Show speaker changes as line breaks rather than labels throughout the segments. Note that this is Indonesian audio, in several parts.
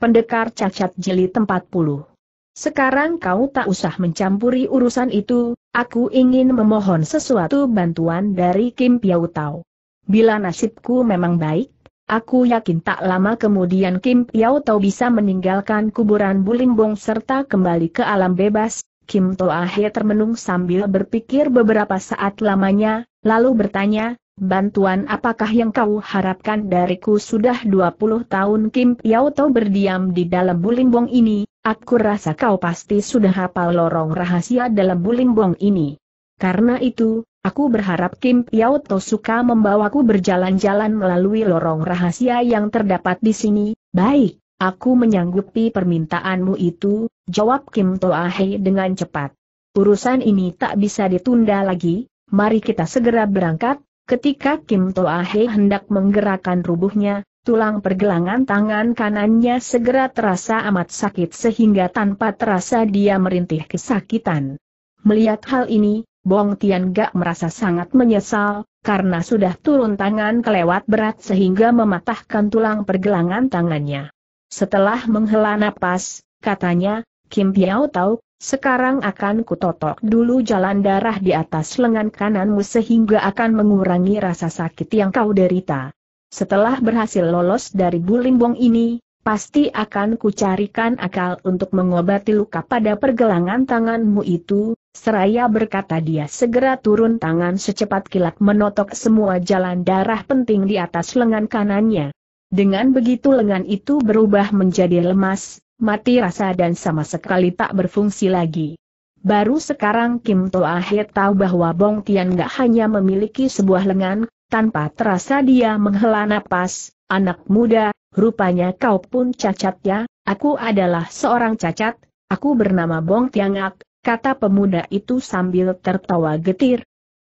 Pendekar cacat jeli tempat puluh. Sekarang kau tak usah mencampuri urusan itu, aku ingin memohon sesuatu bantuan dari Kim Piau Tau. Bila nasibku memang baik, Aku yakin tak lama kemudian Kim Piau Tau bisa meninggalkan kuburan Bulimbong serta kembali ke alam bebas. Kim Toahe termenung sambil berpikir beberapa saat lamanya, lalu bertanya, Bantuan apakah yang kau harapkan dariku sudah 20 tahun Kim Piao Tau berdiam di dalam bulimbong ini, aku rasa kau pasti sudah hafal lorong rahasia dalam bulimbong ini. Karena itu, aku berharap Kim Piao Tau suka membawaku berjalan-jalan melalui lorong rahasia yang terdapat di sini, baik, aku menyanggupi permintaanmu itu, jawab Kim Toahe dengan cepat. Urusan ini tak bisa ditunda lagi, mari kita segera berangkat, Ketika Kim Toahe hendak menggerakkan rubuhnya, tulang pergelangan tangan kanannya segera terasa amat sakit sehingga tanpa terasa dia merintih kesakitan. Melihat hal ini, Bong Tian Gak merasa sangat menyesal, karena sudah turun tangan kelewat berat sehingga mematahkan tulang pergelangan tangannya. Setelah menghela napas, katanya, Kim Piao tahu, sekarang akan kutotok dulu jalan darah di atas lengan kananmu sehingga akan mengurangi rasa sakit yang kau derita. Setelah berhasil lolos dari bulimbong ini, pasti akan kucarikan akal untuk mengobati luka pada pergelangan tanganmu itu, seraya berkata dia segera turun tangan secepat kilat menotok semua jalan darah penting di atas lengan kanannya. Dengan begitu lengan itu berubah menjadi lemas, mati rasa dan sama sekali tak berfungsi lagi. Baru sekarang Kim Toahe tahu bahwa Bong Tian gak hanya memiliki sebuah lengan, tanpa terasa dia menghela napas, anak muda, rupanya kau pun cacat ya, aku adalah seorang cacat, aku bernama Bong Tiangak, kata pemuda itu sambil tertawa getir,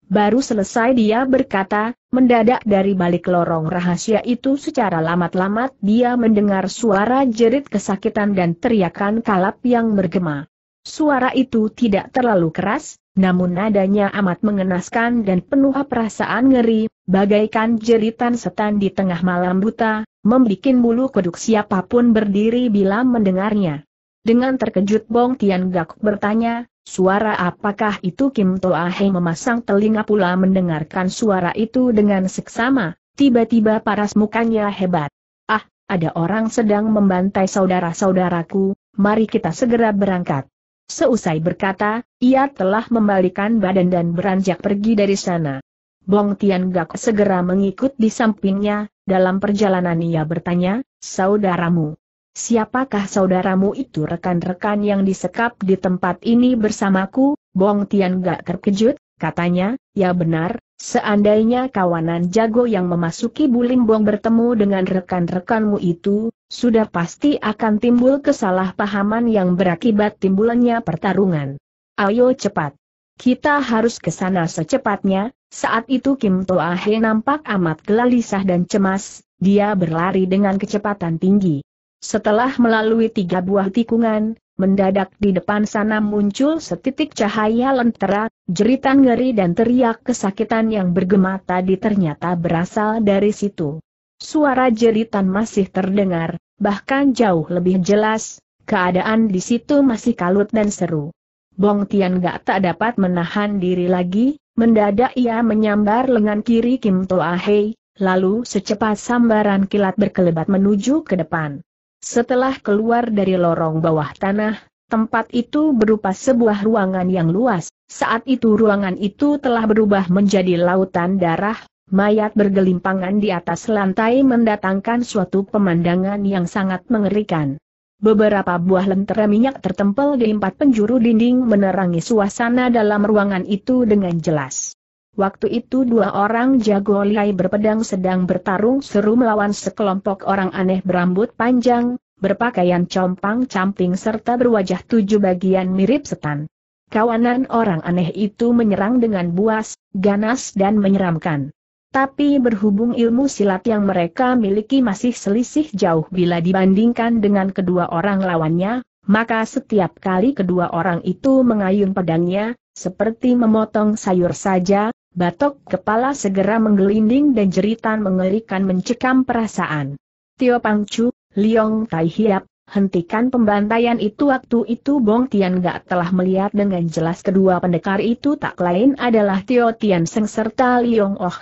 Baru selesai dia berkata, mendadak dari balik lorong rahasia itu secara lamat-lamat dia mendengar suara jerit kesakitan dan teriakan kalap yang bergema. Suara itu tidak terlalu keras, namun nadanya amat mengenaskan dan penuh perasaan ngeri, bagaikan jeritan setan di tengah malam buta, membikin bulu kuduk siapapun berdiri bila mendengarnya. Dengan terkejut Bong Tian Gak bertanya, Suara apakah itu Kim Toa Toahe memasang telinga pula mendengarkan suara itu dengan seksama, tiba-tiba paras mukanya hebat. Ah, ada orang sedang membantai saudara-saudaraku, mari kita segera berangkat. Seusai berkata, ia telah membalikan badan dan beranjak pergi dari sana. Bong Tian Gak segera mengikut di sampingnya, dalam perjalanan ia bertanya, saudaramu, Siapakah saudaramu itu rekan-rekan yang disekap di tempat ini bersamaku? Bong Tian gak terkejut, katanya, ya benar, seandainya kawanan jago yang memasuki Bong bertemu dengan rekan-rekanmu itu, sudah pasti akan timbul kesalahpahaman yang berakibat timbulannya pertarungan. Ayo cepat. Kita harus ke sana secepatnya, saat itu Kim ah He nampak amat gelisah dan cemas, dia berlari dengan kecepatan tinggi. Setelah melalui tiga buah tikungan, mendadak di depan sana muncul setitik cahaya lentera, jeritan ngeri dan teriak kesakitan yang bergema tadi ternyata berasal dari situ. Suara jeritan masih terdengar, bahkan jauh lebih jelas, keadaan di situ masih kalut dan seru. Bong Tian gak tak dapat menahan diri lagi, mendadak ia menyambar lengan kiri Kim Toa Hei, lalu secepat sambaran kilat berkelebat menuju ke depan. Setelah keluar dari lorong bawah tanah, tempat itu berupa sebuah ruangan yang luas. Saat itu ruangan itu telah berubah menjadi lautan darah, mayat bergelimpangan di atas lantai mendatangkan suatu pemandangan yang sangat mengerikan. Beberapa buah lentera minyak tertempel di empat penjuru dinding menerangi suasana dalam ruangan itu dengan jelas. Waktu itu dua orang jago liai berpedang sedang bertarung seru melawan sekelompok orang aneh berambut panjang, berpakaian compang-camping serta berwajah tujuh bagian mirip setan. Kawanan orang aneh itu menyerang dengan buas, ganas dan menyeramkan. Tapi berhubung ilmu silat yang mereka miliki masih selisih jauh bila dibandingkan dengan kedua orang lawannya, maka setiap kali kedua orang itu mengayun pedangnya, seperti memotong sayur saja, Batok kepala segera menggelinding dan jeritan mengerikan mencekam perasaan. Tio Pangcu, Liong Tai Hiap, hentikan pembantaian itu waktu itu Bong Tian Gak telah melihat dengan jelas kedua pendekar itu tak lain adalah Tio Tian Seng serta Liong Oh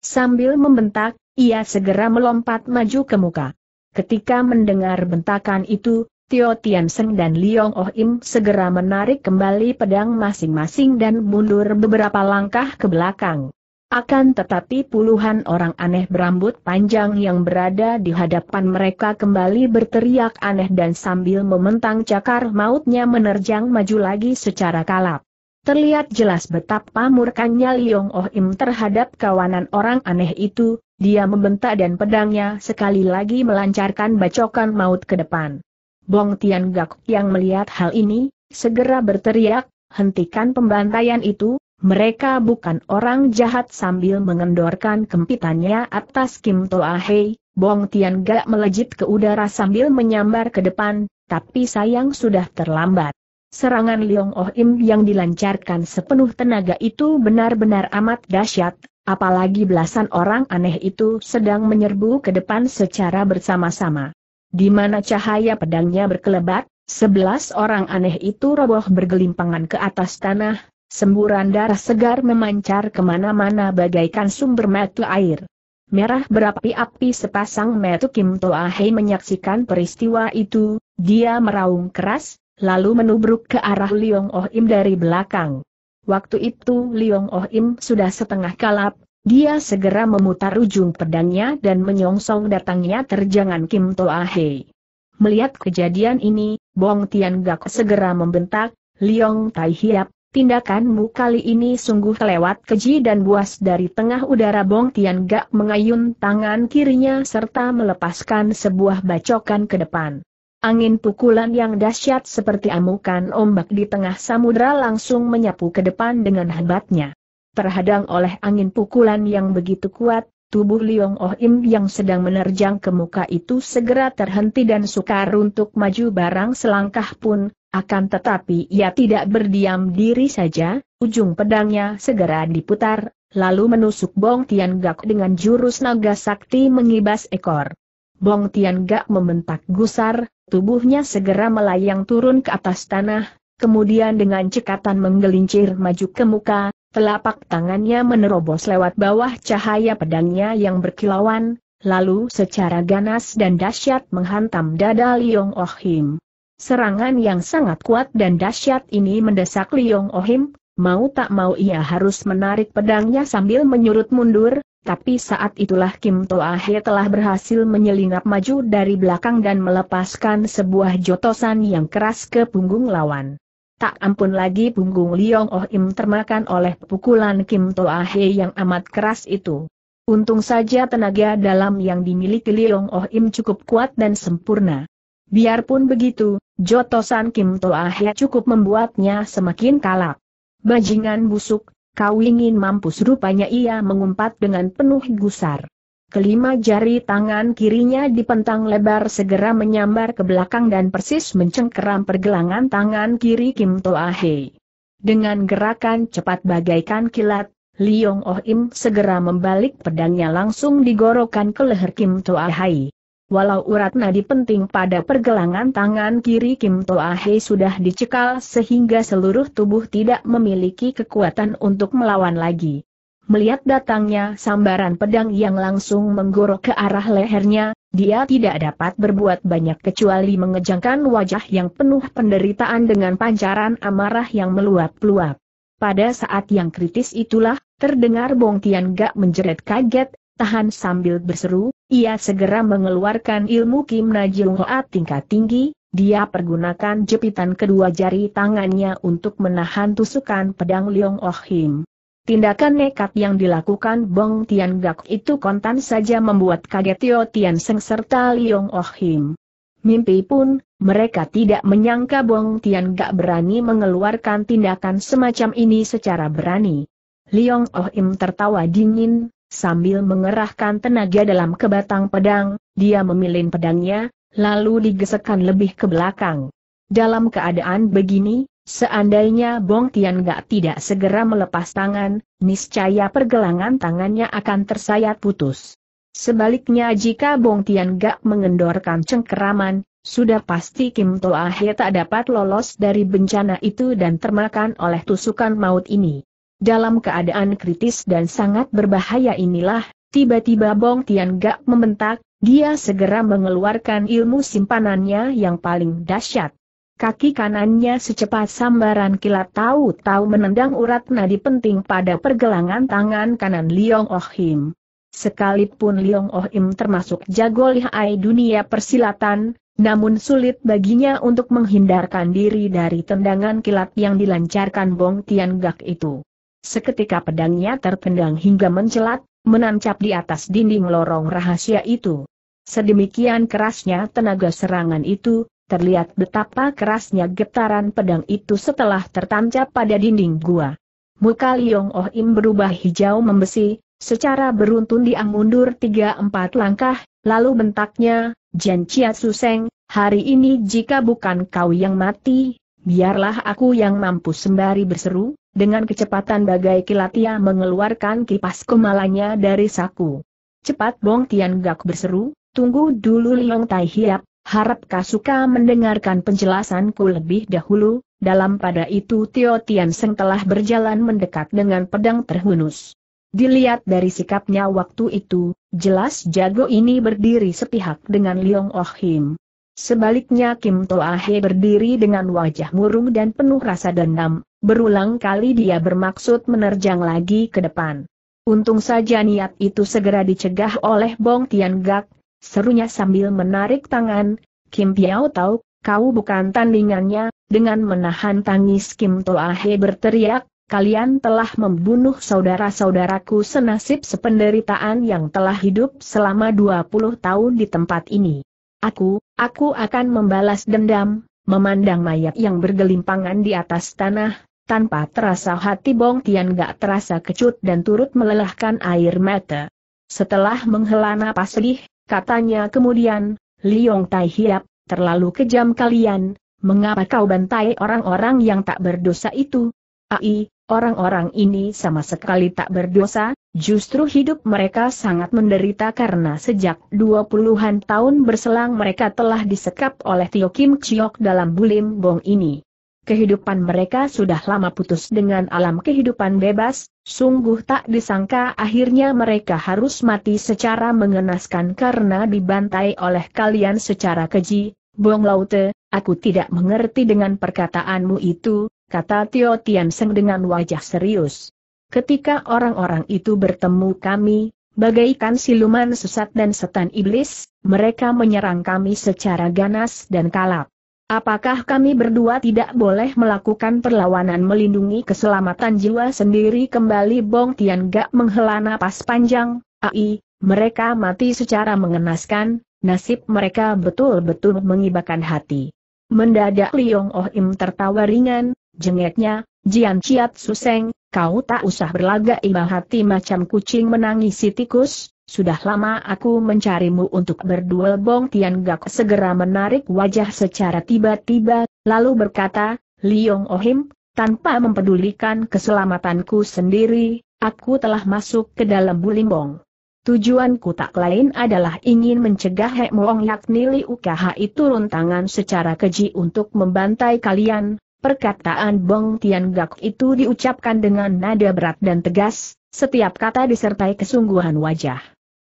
Sambil membentak, ia segera melompat maju ke muka. Ketika mendengar bentakan itu, Tio Seng dan Liong Oh Im segera menarik kembali pedang masing-masing dan mundur beberapa langkah ke belakang. Akan tetapi puluhan orang aneh berambut panjang yang berada di hadapan mereka kembali berteriak aneh dan sambil mementang cakar mautnya menerjang maju lagi secara kalap. Terlihat jelas betapa murkanya Liong Oh Im terhadap kawanan orang aneh itu, dia membentak dan pedangnya sekali lagi melancarkan bacokan maut ke depan. Bong Tian Gak yang melihat hal ini, segera berteriak, hentikan pembantaian itu, mereka bukan orang jahat sambil mengendorkan kempitannya atas Kim Toa Hei, Bong Tian Gak melejit ke udara sambil menyambar ke depan, tapi sayang sudah terlambat. Serangan Liong Oh Im yang dilancarkan sepenuh tenaga itu benar-benar amat dahsyat, apalagi belasan orang aneh itu sedang menyerbu ke depan secara bersama-sama. Di mana cahaya pedangnya berkelebat, sebelas orang aneh itu roboh bergelimpangan ke atas tanah, semburan darah segar memancar kemana-mana bagaikan sumber mata air. Merah berapi-api sepasang metu Kim Toahei menyaksikan peristiwa itu, dia meraung keras, lalu menubruk ke arah Liong Oh Im dari belakang. Waktu itu Liong Oh Im sudah setengah kalap, dia segera memutar ujung pedangnya dan menyongsong datangnya terjangan Kim Hei. Melihat kejadian ini, Bong Tian Gak segera membentak, Liong Tai Hiap, tindakanmu kali ini sungguh lewat keji dan buas dari tengah udara Bong Tian Gak mengayun tangan kirinya serta melepaskan sebuah bacokan ke depan. Angin pukulan yang dahsyat seperti amukan ombak di tengah samudra langsung menyapu ke depan dengan hebatnya terhadang oleh angin pukulan yang begitu kuat, tubuh Liong Oh Im yang sedang menerjang ke muka itu segera terhenti dan sukar untuk maju barang selangkah pun, akan tetapi ia tidak berdiam diri saja, ujung pedangnya segera diputar, lalu menusuk Bong Tian Gak dengan jurus naga sakti mengibas ekor. Bong Tian Gak membentak gusar, tubuhnya segera melayang turun ke atas tanah, kemudian dengan cekatan menggelincir maju ke muka, Telapak tangannya menerobos lewat bawah cahaya pedangnya yang berkilauan, lalu secara ganas dan dahsyat menghantam dada Liong Oh Him. Serangan yang sangat kuat dan dahsyat ini mendesak Liong Oh Him, mau tak mau ia harus menarik pedangnya sambil menyurut mundur, tapi saat itulah Kim Toa He telah berhasil menyelinap maju dari belakang dan melepaskan sebuah jotosan yang keras ke punggung lawan. Tak ampun lagi punggung Liong Oh Im termakan oleh pukulan Kim Toa He yang amat keras itu. Untung saja tenaga dalam yang dimiliki Liong Oh Im cukup kuat dan sempurna. Biarpun begitu, jotosan Kim Toa He cukup membuatnya semakin kalap. Bajingan busuk, kau ingin mampus rupanya ia mengumpat dengan penuh gusar. Kelima jari tangan kirinya dipentang lebar segera menyambar ke belakang dan persis mencengkeram pergelangan tangan kiri Kim Toahe. Dengan gerakan cepat bagaikan kilat, Liong Oh Im segera membalik pedangnya langsung digorokan ke leher Kim Toahe. Walau urat nadi penting pada pergelangan tangan kiri Kim Toahe sudah dicekal sehingga seluruh tubuh tidak memiliki kekuatan untuk melawan lagi. Melihat datangnya sambaran pedang yang langsung menggorok ke arah lehernya, dia tidak dapat berbuat banyak kecuali mengejangkan wajah yang penuh penderitaan dengan pancaran amarah yang meluap-luap. Pada saat yang kritis itulah, terdengar Bong Tian Gak menjerit kaget, tahan sambil berseru, ia segera mengeluarkan ilmu Kim Najil Hoa tingkat tinggi, dia pergunakan jepitan kedua jari tangannya untuk menahan tusukan pedang Leong Oh Him. Tindakan nekat yang dilakukan Bong Tian Gak itu kontan saja membuat kaget Tio Tian Seng serta Liong Oh Him. Mimpi pun, mereka tidak menyangka Bong Tian Gak berani mengeluarkan tindakan semacam ini secara berani. Liong Oh Im tertawa dingin, sambil mengerahkan tenaga dalam kebatang pedang, dia memilin pedangnya, lalu digesekkan lebih ke belakang. Dalam keadaan begini, Seandainya Bong Tian Gak tidak segera melepas tangan, niscaya pergelangan tangannya akan tersayat putus. Sebaliknya jika Bong Tian Gak mengendorkan cengkeraman, sudah pasti Kim To Ahe tak dapat lolos dari bencana itu dan termakan oleh tusukan maut ini. Dalam keadaan kritis dan sangat berbahaya inilah, tiba-tiba Bong Tian Gak membentak, dia segera mengeluarkan ilmu simpanannya yang paling dahsyat. Kaki kanannya secepat sambaran kilat tahu-tahu menendang urat nadi penting pada pergelangan tangan kanan Liong Oh Him. Sekalipun Liong Oh Im termasuk jago lihai dunia persilatan, namun sulit baginya untuk menghindarkan diri dari tendangan kilat yang dilancarkan Bong Tian Gak itu. Seketika pedangnya terpendang hingga mencelat, menancap di atas dinding lorong rahasia itu. Sedemikian kerasnya tenaga serangan itu, terlihat betapa kerasnya getaran pedang itu setelah tertancap pada dinding gua. Muka Liong Oh Im berubah hijau membesi, secara beruntun dia mundur tiga empat langkah, lalu bentaknya, Jan Chia Suseng, hari ini jika bukan kau yang mati, biarlah aku yang mampu sembari berseru, dengan kecepatan bagai kilat ia mengeluarkan kipas kemalanya dari saku. Cepat Bong Tian Gak berseru, tunggu dulu Liong Tai Hiap, Harap kau suka mendengarkan penjelasanku lebih dahulu, dalam pada itu Tio Tian Seng telah berjalan mendekat dengan pedang terhunus. Dilihat dari sikapnya waktu itu, jelas jago ini berdiri sepihak dengan Liong Oh Him. Sebaliknya Kim He berdiri dengan wajah murung dan penuh rasa dendam, berulang kali dia bermaksud menerjang lagi ke depan. Untung saja niat itu segera dicegah oleh Bong Tian Gak, serunya sambil menarik tangan, Kim Piao tahu, kau bukan tandingannya, dengan menahan tangis Kim Toahe berteriak, kalian telah membunuh saudara-saudaraku senasib sependeritaan yang telah hidup selama 20 tahun di tempat ini. Aku, aku akan membalas dendam, memandang mayat yang bergelimpangan di atas tanah, tanpa terasa hati Bong Tian gak terasa kecut dan turut melelahkan air mata. Setelah menghela napas sedih, Katanya kemudian, Liong Tai Hiap, terlalu kejam kalian, mengapa kau bantai orang-orang yang tak berdosa itu? Ai, orang-orang ini sama sekali tak berdosa, justru hidup mereka sangat menderita karena sejak dua puluhan tahun berselang mereka telah disekap oleh Tio Kim Chiok dalam bulim bong ini kehidupan mereka sudah lama putus dengan alam kehidupan bebas, sungguh tak disangka akhirnya mereka harus mati secara mengenaskan karena dibantai oleh kalian secara keji, Bong Laute, aku tidak mengerti dengan perkataanmu itu, kata Tio Tian Seng dengan wajah serius. Ketika orang-orang itu bertemu kami, bagaikan siluman sesat dan setan iblis, mereka menyerang kami secara ganas dan kalap. Apakah kami berdua tidak boleh melakukan perlawanan melindungi keselamatan jiwa sendiri kembali Bong Tian Gak menghela napas panjang, ai, mereka mati secara mengenaskan, nasib mereka betul-betul mengibakan hati. Mendadak Liong Oh Im tertawa ringan, jengeknya, Jian Chiat Suseng, kau tak usah berlagak iba hati macam kucing menangisi tikus, sudah lama aku mencarimu untuk berduel Bong Tian Gak segera menarik wajah secara tiba-tiba, lalu berkata, Liong Ohim, tanpa mempedulikan keselamatanku sendiri, aku telah masuk ke dalam bulimbong. Tujuanku tak lain adalah ingin mencegah Hek Moong yakni Liu Kahai turun tangan secara keji untuk membantai kalian. Perkataan Bong Tian Gak itu diucapkan dengan nada berat dan tegas, setiap kata disertai kesungguhan wajah.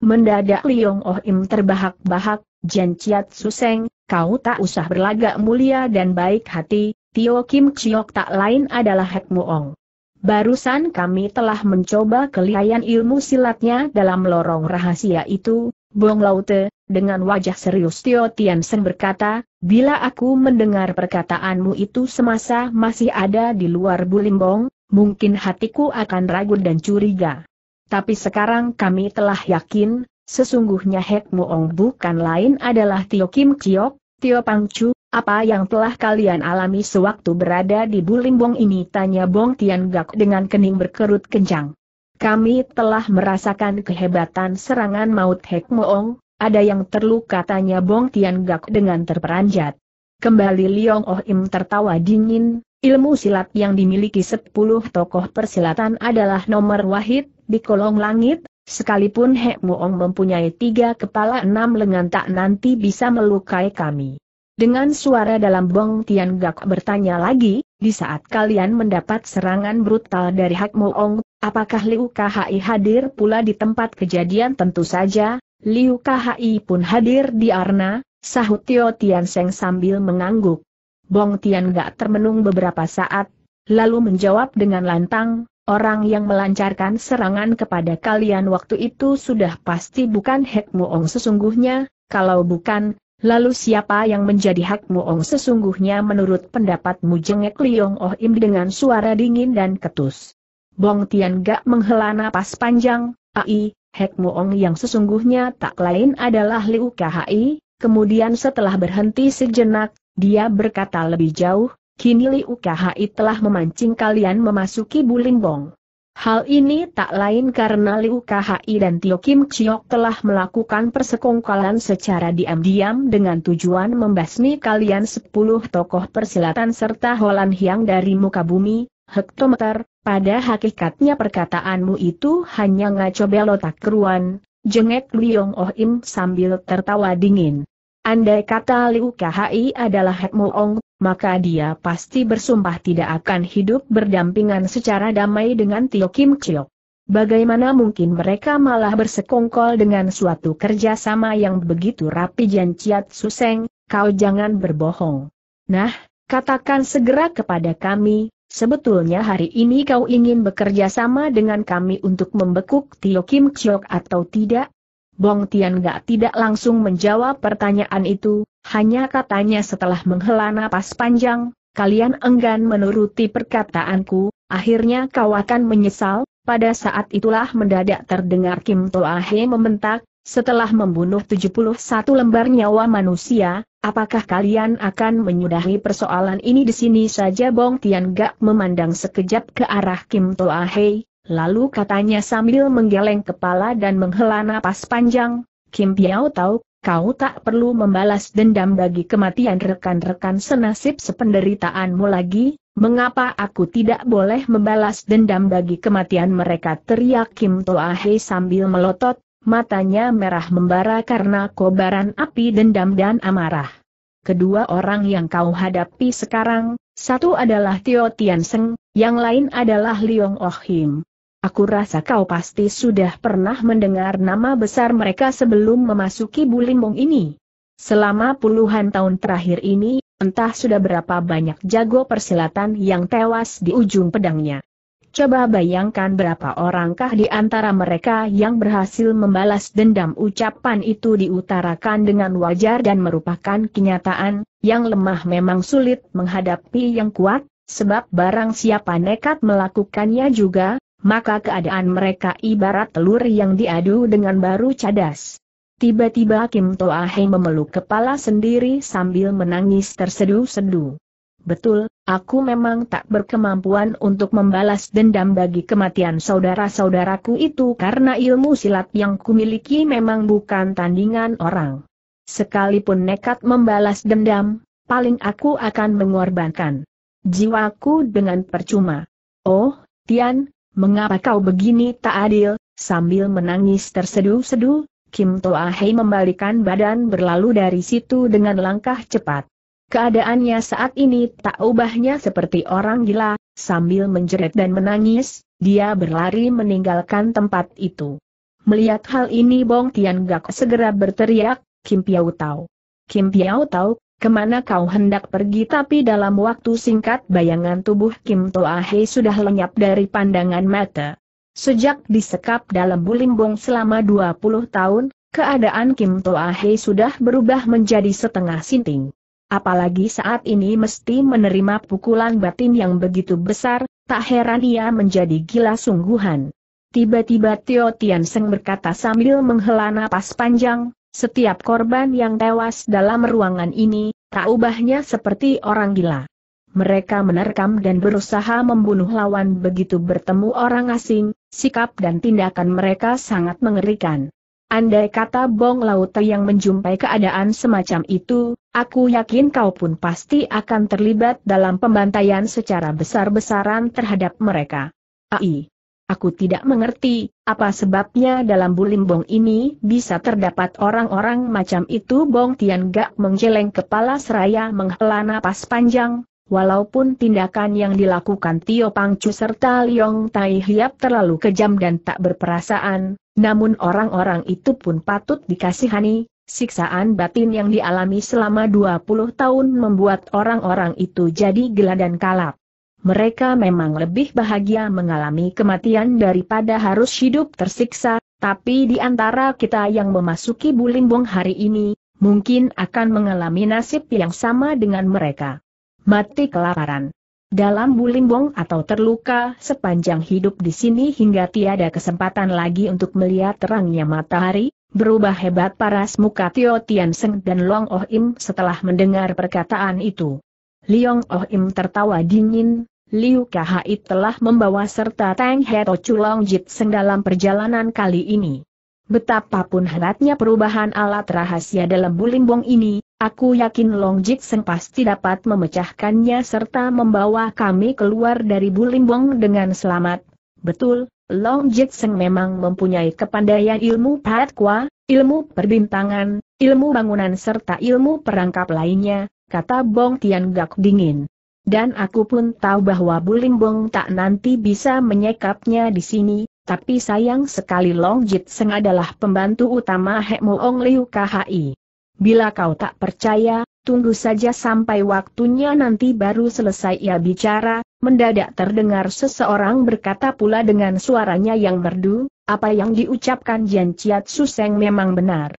Mendadak Liong Oh Im terbahak-bahak, Jen Chiat Suseng, kau tak usah berlagak mulia dan baik hati, Tio Kim Chiok tak lain adalah Hek Muong. Barusan kami telah mencoba kelihayan ilmu silatnya dalam lorong rahasia itu, Bong Laute, dengan wajah serius Tio Tian Tiansen berkata, bila aku mendengar perkataanmu itu semasa masih ada di luar Bulimbong, mungkin hatiku akan ragu dan curiga tapi sekarang kami telah yakin, sesungguhnya Hek Muong bukan lain adalah Tio Kim Chiok, Tio Pang Chu, apa yang telah kalian alami sewaktu berada di Bulimbong ini tanya Bong Tian Gak dengan kening berkerut kencang. Kami telah merasakan kehebatan serangan maut Hek Muong, ada yang terluka tanya Bong Tian Gak dengan terperanjat. Kembali Liong Oh Im tertawa dingin, ilmu silat yang dimiliki sepuluh tokoh persilatan adalah nomor wahid, di kolong langit, sekalipun Hek Moong mempunyai tiga kepala enam lengan tak nanti bisa melukai kami. Dengan suara dalam Bong Tian Gak bertanya lagi, di saat kalian mendapat serangan brutal dari Hek Moong, apakah Liu Kahai hadir pula di tempat kejadian tentu saja, Liu Kahai pun hadir di Arna, sahut Tio Tian Seng sambil mengangguk. Bong Tian Gak termenung beberapa saat, lalu menjawab dengan lantang, Orang yang melancarkan serangan kepada kalian waktu itu sudah pasti bukan Hek Muong sesungguhnya, kalau bukan, lalu siapa yang menjadi Hek Muong sesungguhnya menurut pendapatmu jengek Liong Oh Im dengan suara dingin dan ketus. Bong Tian Gak menghela napas panjang, ai, Hek Muong yang sesungguhnya tak lain adalah Liu Kahai, kemudian setelah berhenti sejenak, dia berkata lebih jauh, Kini Liu telah memancing kalian memasuki Bulimbong. Hal ini tak lain karena Liu dan Tio Kim Chiok telah melakukan persekongkolan secara diam-diam dengan tujuan membasmi kalian sepuluh tokoh persilatan serta Holan Hiang dari muka bumi, hektometer, pada hakikatnya perkataanmu itu hanya ngaco belotak keruan, jengek Liong Oh Im sambil tertawa dingin. Andai kata Liu adalah Hekmo Ong maka dia pasti bersumpah tidak akan hidup berdampingan secara damai dengan Tio Kim Chiok. Bagaimana mungkin mereka malah bersekongkol dengan suatu kerjasama yang begitu rapi Jan Ciat Suseng, kau jangan berbohong. Nah, katakan segera kepada kami, sebetulnya hari ini kau ingin bekerja sama dengan kami untuk membekuk Tio Kim Chiok atau tidak? Bong Tian Gak tidak langsung menjawab pertanyaan itu, hanya katanya setelah menghela napas panjang, kalian enggan menuruti perkataanku, akhirnya kau akan menyesal, pada saat itulah mendadak terdengar Kim Toahe membentak, setelah membunuh 71 lembar nyawa manusia, apakah kalian akan menyudahi persoalan ini di sini saja Bong Tian Gak memandang sekejap ke arah Kim Toahe, lalu katanya sambil menggeleng kepala dan menghela napas panjang, Kim Piao tahu kau tak perlu membalas dendam bagi kematian rekan-rekan senasib sependeritaanmu lagi, mengapa aku tidak boleh membalas dendam bagi kematian mereka teriak Kim Toahe sambil melotot, matanya merah membara karena kobaran api dendam dan amarah. Kedua orang yang kau hadapi sekarang, satu adalah Tio Tian Seng, yang lain adalah Liong Oh Him. Aku rasa kau pasti sudah pernah mendengar nama besar mereka sebelum memasuki Bulimbong ini. Selama puluhan tahun terakhir ini, entah sudah berapa banyak jago persilatan yang tewas di ujung pedangnya. Coba bayangkan berapa orangkah di antara mereka yang berhasil membalas dendam ucapan itu diutarakan dengan wajar dan merupakan kenyataan, yang lemah memang sulit menghadapi yang kuat, sebab barang siapa nekat melakukannya juga, maka keadaan mereka ibarat telur yang diadu dengan baru cadas. Tiba-tiba Kim Toa Toahe memeluk kepala sendiri sambil menangis tersedu-sedu. Betul, aku memang tak berkemampuan untuk membalas dendam bagi kematian saudara-saudaraku itu karena ilmu silat yang kumiliki memang bukan tandingan orang. Sekalipun nekat membalas dendam, paling aku akan mengorbankan jiwaku dengan percuma. Oh, Tian, Mengapa kau begini tak adil? Sambil menangis terseduh-seduh, Kim Toa Hei membalikan badan berlalu dari situ dengan langkah cepat. Keadaannya saat ini tak ubahnya seperti orang gila, sambil menjerit dan menangis, dia berlari meninggalkan tempat itu. Melihat hal ini Bong Tian Gak segera berteriak, Kim Piau Tau. Kim Piau Tau, Kemana kau hendak pergi tapi dalam waktu singkat bayangan tubuh Kim Toa Hei sudah lenyap dari pandangan mata. Sejak disekap dalam bulimbong selama 20 tahun, keadaan Kim Toa Hei sudah berubah menjadi setengah sinting. Apalagi saat ini mesti menerima pukulan batin yang begitu besar, tak heran ia menjadi gila sungguhan. Tiba-tiba Tio Tian Seng berkata sambil menghela napas panjang, setiap korban yang tewas dalam ruangan ini, tak ubahnya seperti orang gila. Mereka menerkam dan berusaha membunuh lawan begitu bertemu orang asing, sikap dan tindakan mereka sangat mengerikan. Andai kata Bong Laute yang menjumpai keadaan semacam itu, aku yakin kau pun pasti akan terlibat dalam pembantaian secara besar-besaran terhadap mereka. AI Aku tidak mengerti, apa sebabnya dalam bulimbong ini bisa terdapat orang-orang macam itu Bong Tian Gak menggeleng kepala seraya menghela napas panjang, walaupun tindakan yang dilakukan Tio Pang Chu serta Liong Tai Hiap terlalu kejam dan tak berperasaan, namun orang-orang itu pun patut dikasihani, siksaan batin yang dialami selama 20 tahun membuat orang-orang itu jadi gila dan kalap. Mereka memang lebih bahagia mengalami kematian daripada harus hidup tersiksa, tapi di antara kita yang memasuki bulimbong hari ini, mungkin akan mengalami nasib yang sama dengan mereka. Mati kelaparan. Dalam bulimbong atau terluka sepanjang hidup di sini hingga tiada kesempatan lagi untuk melihat terangnya matahari, berubah hebat paras muka Tio Tian Seng dan Long Oh Im setelah mendengar perkataan itu. Liong Ohim tertawa dingin, Liu Kahai telah membawa serta Tang Heto Chulong Jitseng dalam perjalanan kali ini. Betapapun hebatnya perubahan alat rahasia dalam bulimbong ini, aku yakin Long Jitseng pasti dapat memecahkannya serta membawa kami keluar dari bulimbong dengan selamat. Betul, Long Jitseng memang mempunyai kepandaian ilmu patkwa, ilmu perbintangan, ilmu bangunan serta ilmu perangkap lainnya, kata Bong Tian gak dingin. Dan aku pun tahu bahwa Bong tak nanti bisa menyekapnya di sini, tapi sayang sekali Long Jit Seng adalah pembantu utama Hekmo Ong Liu KHI. Bila kau tak percaya, tunggu saja sampai waktunya nanti baru selesai ia bicara, mendadak terdengar seseorang berkata pula dengan suaranya yang merdu, apa yang diucapkan Jian Chiat Suseng memang benar.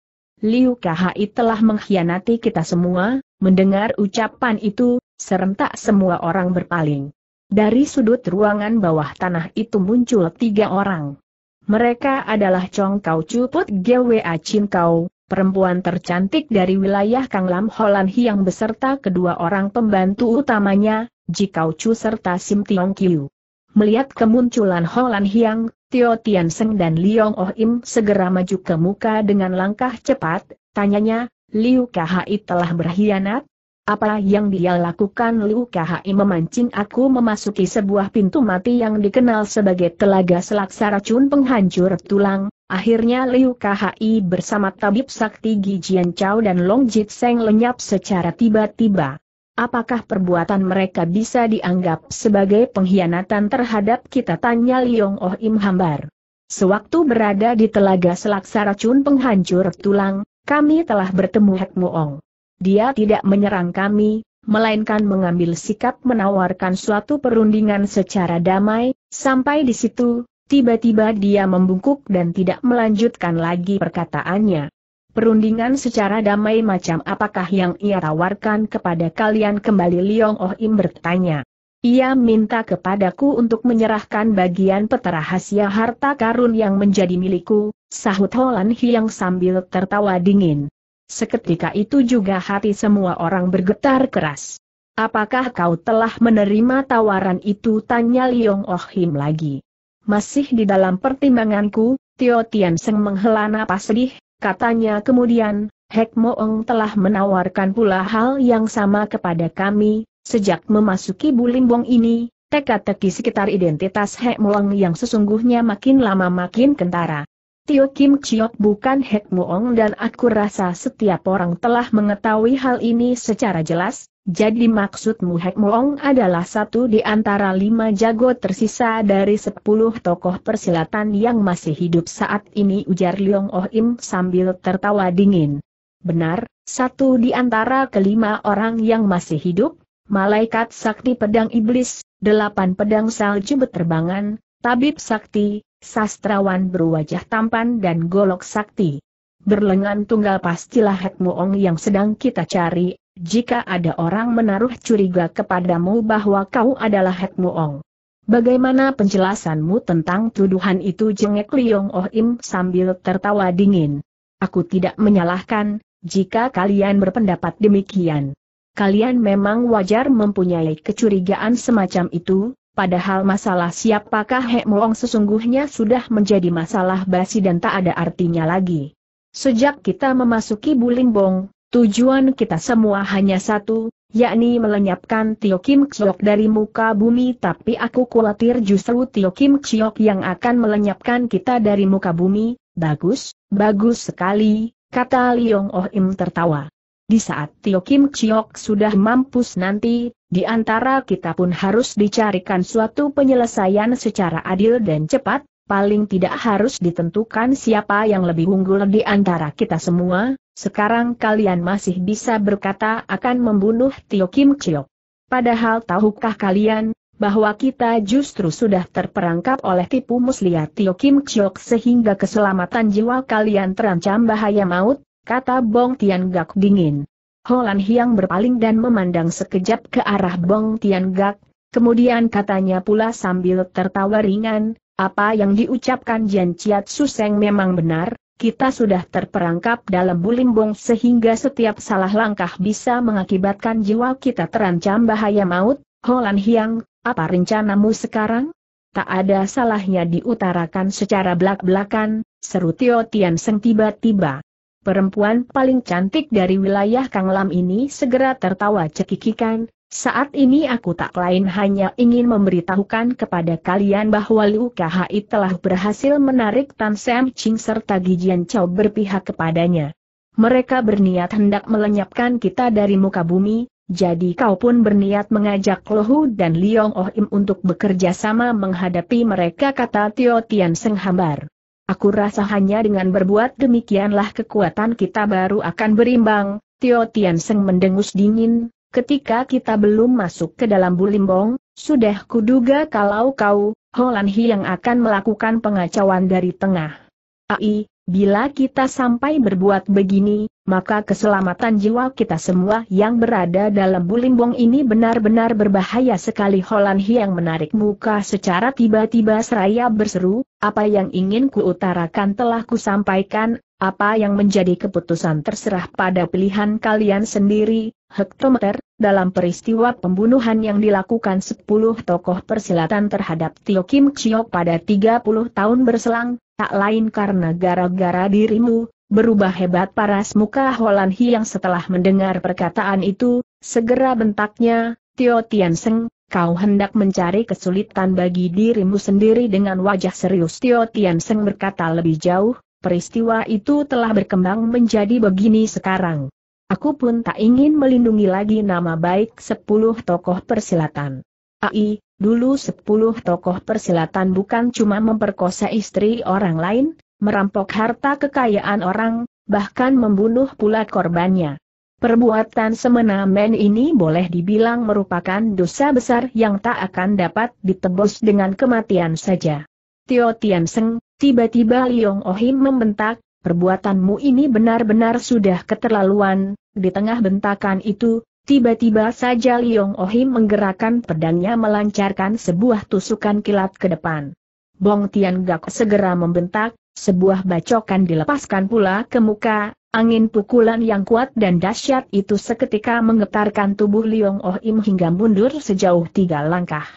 Liu KHI telah mengkhianati kita semua, Mendengar ucapan itu, serentak semua orang berpaling. Dari sudut ruangan bawah tanah itu muncul tiga orang. Mereka adalah Chong Kau Cuput Gwa Chin Kau, perempuan tercantik dari wilayah Kang Lam Holan Hiang beserta kedua orang pembantu utamanya, Ji Kau Chu serta Sim Tiong Kiu. Melihat kemunculan Holan Hiang, Tio Tian Seng dan Liong Oh Im segera maju ke muka dengan langkah cepat, tanyanya, Liu Kai telah berkhianat? Apa yang dia lakukan Liu Kai memancing aku memasuki sebuah pintu mati yang dikenal sebagai telaga selaksa racun penghancur tulang. Akhirnya Liu Kai bersama tabib sakti Gijian Chao dan Long Jit Seng lenyap secara tiba-tiba. Apakah perbuatan mereka bisa dianggap sebagai pengkhianatan terhadap kita tanya Liong Oh Im Hambar. Sewaktu berada di telaga selaksa racun penghancur tulang, kami telah bertemu Hek Muong. Dia tidak menyerang kami, melainkan mengambil sikap menawarkan suatu perundingan secara damai, sampai di situ, tiba-tiba dia membungkuk dan tidak melanjutkan lagi perkataannya. Perundingan secara damai macam apakah yang ia tawarkan kepada kalian kembali Liong Oh Im bertanya. Ia minta kepadaku untuk menyerahkan bagian peta rahasia harta karun yang menjadi milikku, sahut Holan Hiang sambil tertawa dingin. Seketika itu juga hati semua orang bergetar keras. Apakah kau telah menerima tawaran itu? Tanya Liong Oh Him lagi. Masih di dalam pertimbanganku, Tio Tian Seng menghela napas sedih, katanya kemudian, Hek Moong telah menawarkan pula hal yang sama kepada kami, Sejak memasuki Bulimbong ini, teka-teki sekitar identitas Hek Muong yang sesungguhnya makin lama makin kentara. Tio Kim Chiok bukan Hek Muong dan aku rasa setiap orang telah mengetahui hal ini secara jelas, jadi maksudmu Hek Muong adalah satu di antara lima jago tersisa dari sepuluh tokoh persilatan yang masih hidup saat ini ujar Leong Oh Im sambil tertawa dingin. Benar, satu di antara kelima orang yang masih hidup, malaikat sakti pedang iblis, delapan pedang salju berterbangan, tabib sakti, sastrawan berwajah tampan dan golok sakti. Berlengan tunggal pastilah Moong yang sedang kita cari, jika ada orang menaruh curiga kepadamu bahwa kau adalah Moong, Bagaimana penjelasanmu tentang tuduhan itu jengek Liong Ohim sambil tertawa dingin. Aku tidak menyalahkan, jika kalian berpendapat demikian kalian memang wajar mempunyai kecurigaan semacam itu, Padahal masalah siapakah Hek Moong sesungguhnya sudah menjadi masalah basi dan tak ada artinya lagi. Sejak kita memasuki Bulingbong, tujuan kita semua hanya satu, yakni melenyapkan Tio Kim Chiok dari muka bumi tapi aku khawatir justru Tio Kim Chiok yang akan melenyapkan kita dari muka bumi, bagus, bagus sekali, kata Liong Oh Im tertawa. Di saat Tio Kim Chiok sudah mampus nanti, di antara kita pun harus dicarikan suatu penyelesaian secara adil dan cepat, paling tidak harus ditentukan siapa yang lebih unggul di antara kita semua, sekarang kalian masih bisa berkata akan membunuh Tio Kim Chiok. Padahal tahukah kalian, bahwa kita justru sudah terperangkap oleh tipu muslihat Tio Kim Chiok sehingga keselamatan jiwa kalian terancam bahaya maut, kata Bong Tian Gak dingin. Holan Hiang berpaling dan memandang sekejap ke arah Bong Tian Gak. kemudian katanya pula sambil tertawa ringan, apa yang diucapkan Jian Chiat Suseng memang benar, kita sudah terperangkap dalam bulimbong sehingga setiap salah langkah bisa mengakibatkan jiwa kita terancam bahaya maut, Holan Hiang, apa rencanamu sekarang? Tak ada salahnya diutarakan secara belak-belakan, seru Tio Tian Seng tiba-tiba perempuan paling cantik dari wilayah Kanglam ini segera tertawa cekikikan, saat ini aku tak lain hanya ingin memberitahukan kepada kalian bahwa Liu Kahai telah berhasil menarik Tan Sam Ching serta Gijian Chow berpihak kepadanya. Mereka berniat hendak melenyapkan kita dari muka bumi, jadi kau pun berniat mengajak Lohu dan Liong Ohim untuk bekerja sama menghadapi mereka kata Tio Tian Seng Hambar. Aku rasa hanya dengan berbuat demikianlah kekuatan kita baru akan berimbang. Tio Tian Seng mendengus dingin, ketika kita belum masuk ke dalam bulimbong, sudah kuduga kalau kau, Holan Hi yang akan melakukan pengacauan dari tengah. Ai, Bila kita sampai berbuat begini, maka keselamatan jiwa kita semua yang berada dalam bulimbong ini benar-benar berbahaya sekali Holan yang menarik muka secara tiba-tiba seraya berseru, apa yang ingin kuutarakan telah ku sampaikan. apa yang menjadi keputusan terserah pada pilihan kalian sendiri, hektometer, dalam peristiwa pembunuhan yang dilakukan 10 tokoh persilatan terhadap Tio Kim Chiok pada 30 tahun berselang, Tak lain karena gara-gara dirimu, berubah hebat paras muka Holan Hi yang setelah mendengar perkataan itu, segera bentaknya, Tio Tian Seng, kau hendak mencari kesulitan bagi dirimu sendiri dengan wajah serius Tio Tian Seng berkata lebih jauh, peristiwa itu telah berkembang menjadi begini sekarang. Aku pun tak ingin melindungi lagi nama baik sepuluh tokoh persilatan. Ai, dulu sepuluh tokoh persilatan bukan cuma memperkosa istri orang lain, merampok harta kekayaan orang, bahkan membunuh pula korbannya. Perbuatan semena-men ini boleh dibilang merupakan dosa besar yang tak akan dapat ditebus dengan kematian saja. Tio Tian Seng, tiba-tiba Liong Ohim membentak, perbuatanmu ini benar-benar sudah keterlaluan, di tengah bentakan itu, Tiba-tiba saja Liong Ohim menggerakkan pedangnya melancarkan sebuah tusukan kilat ke depan. Bong Tian Gak segera membentak, sebuah bacokan dilepaskan pula ke muka, angin pukulan yang kuat dan dahsyat itu seketika menggetarkan tubuh Liong Ohim hingga mundur sejauh tiga langkah.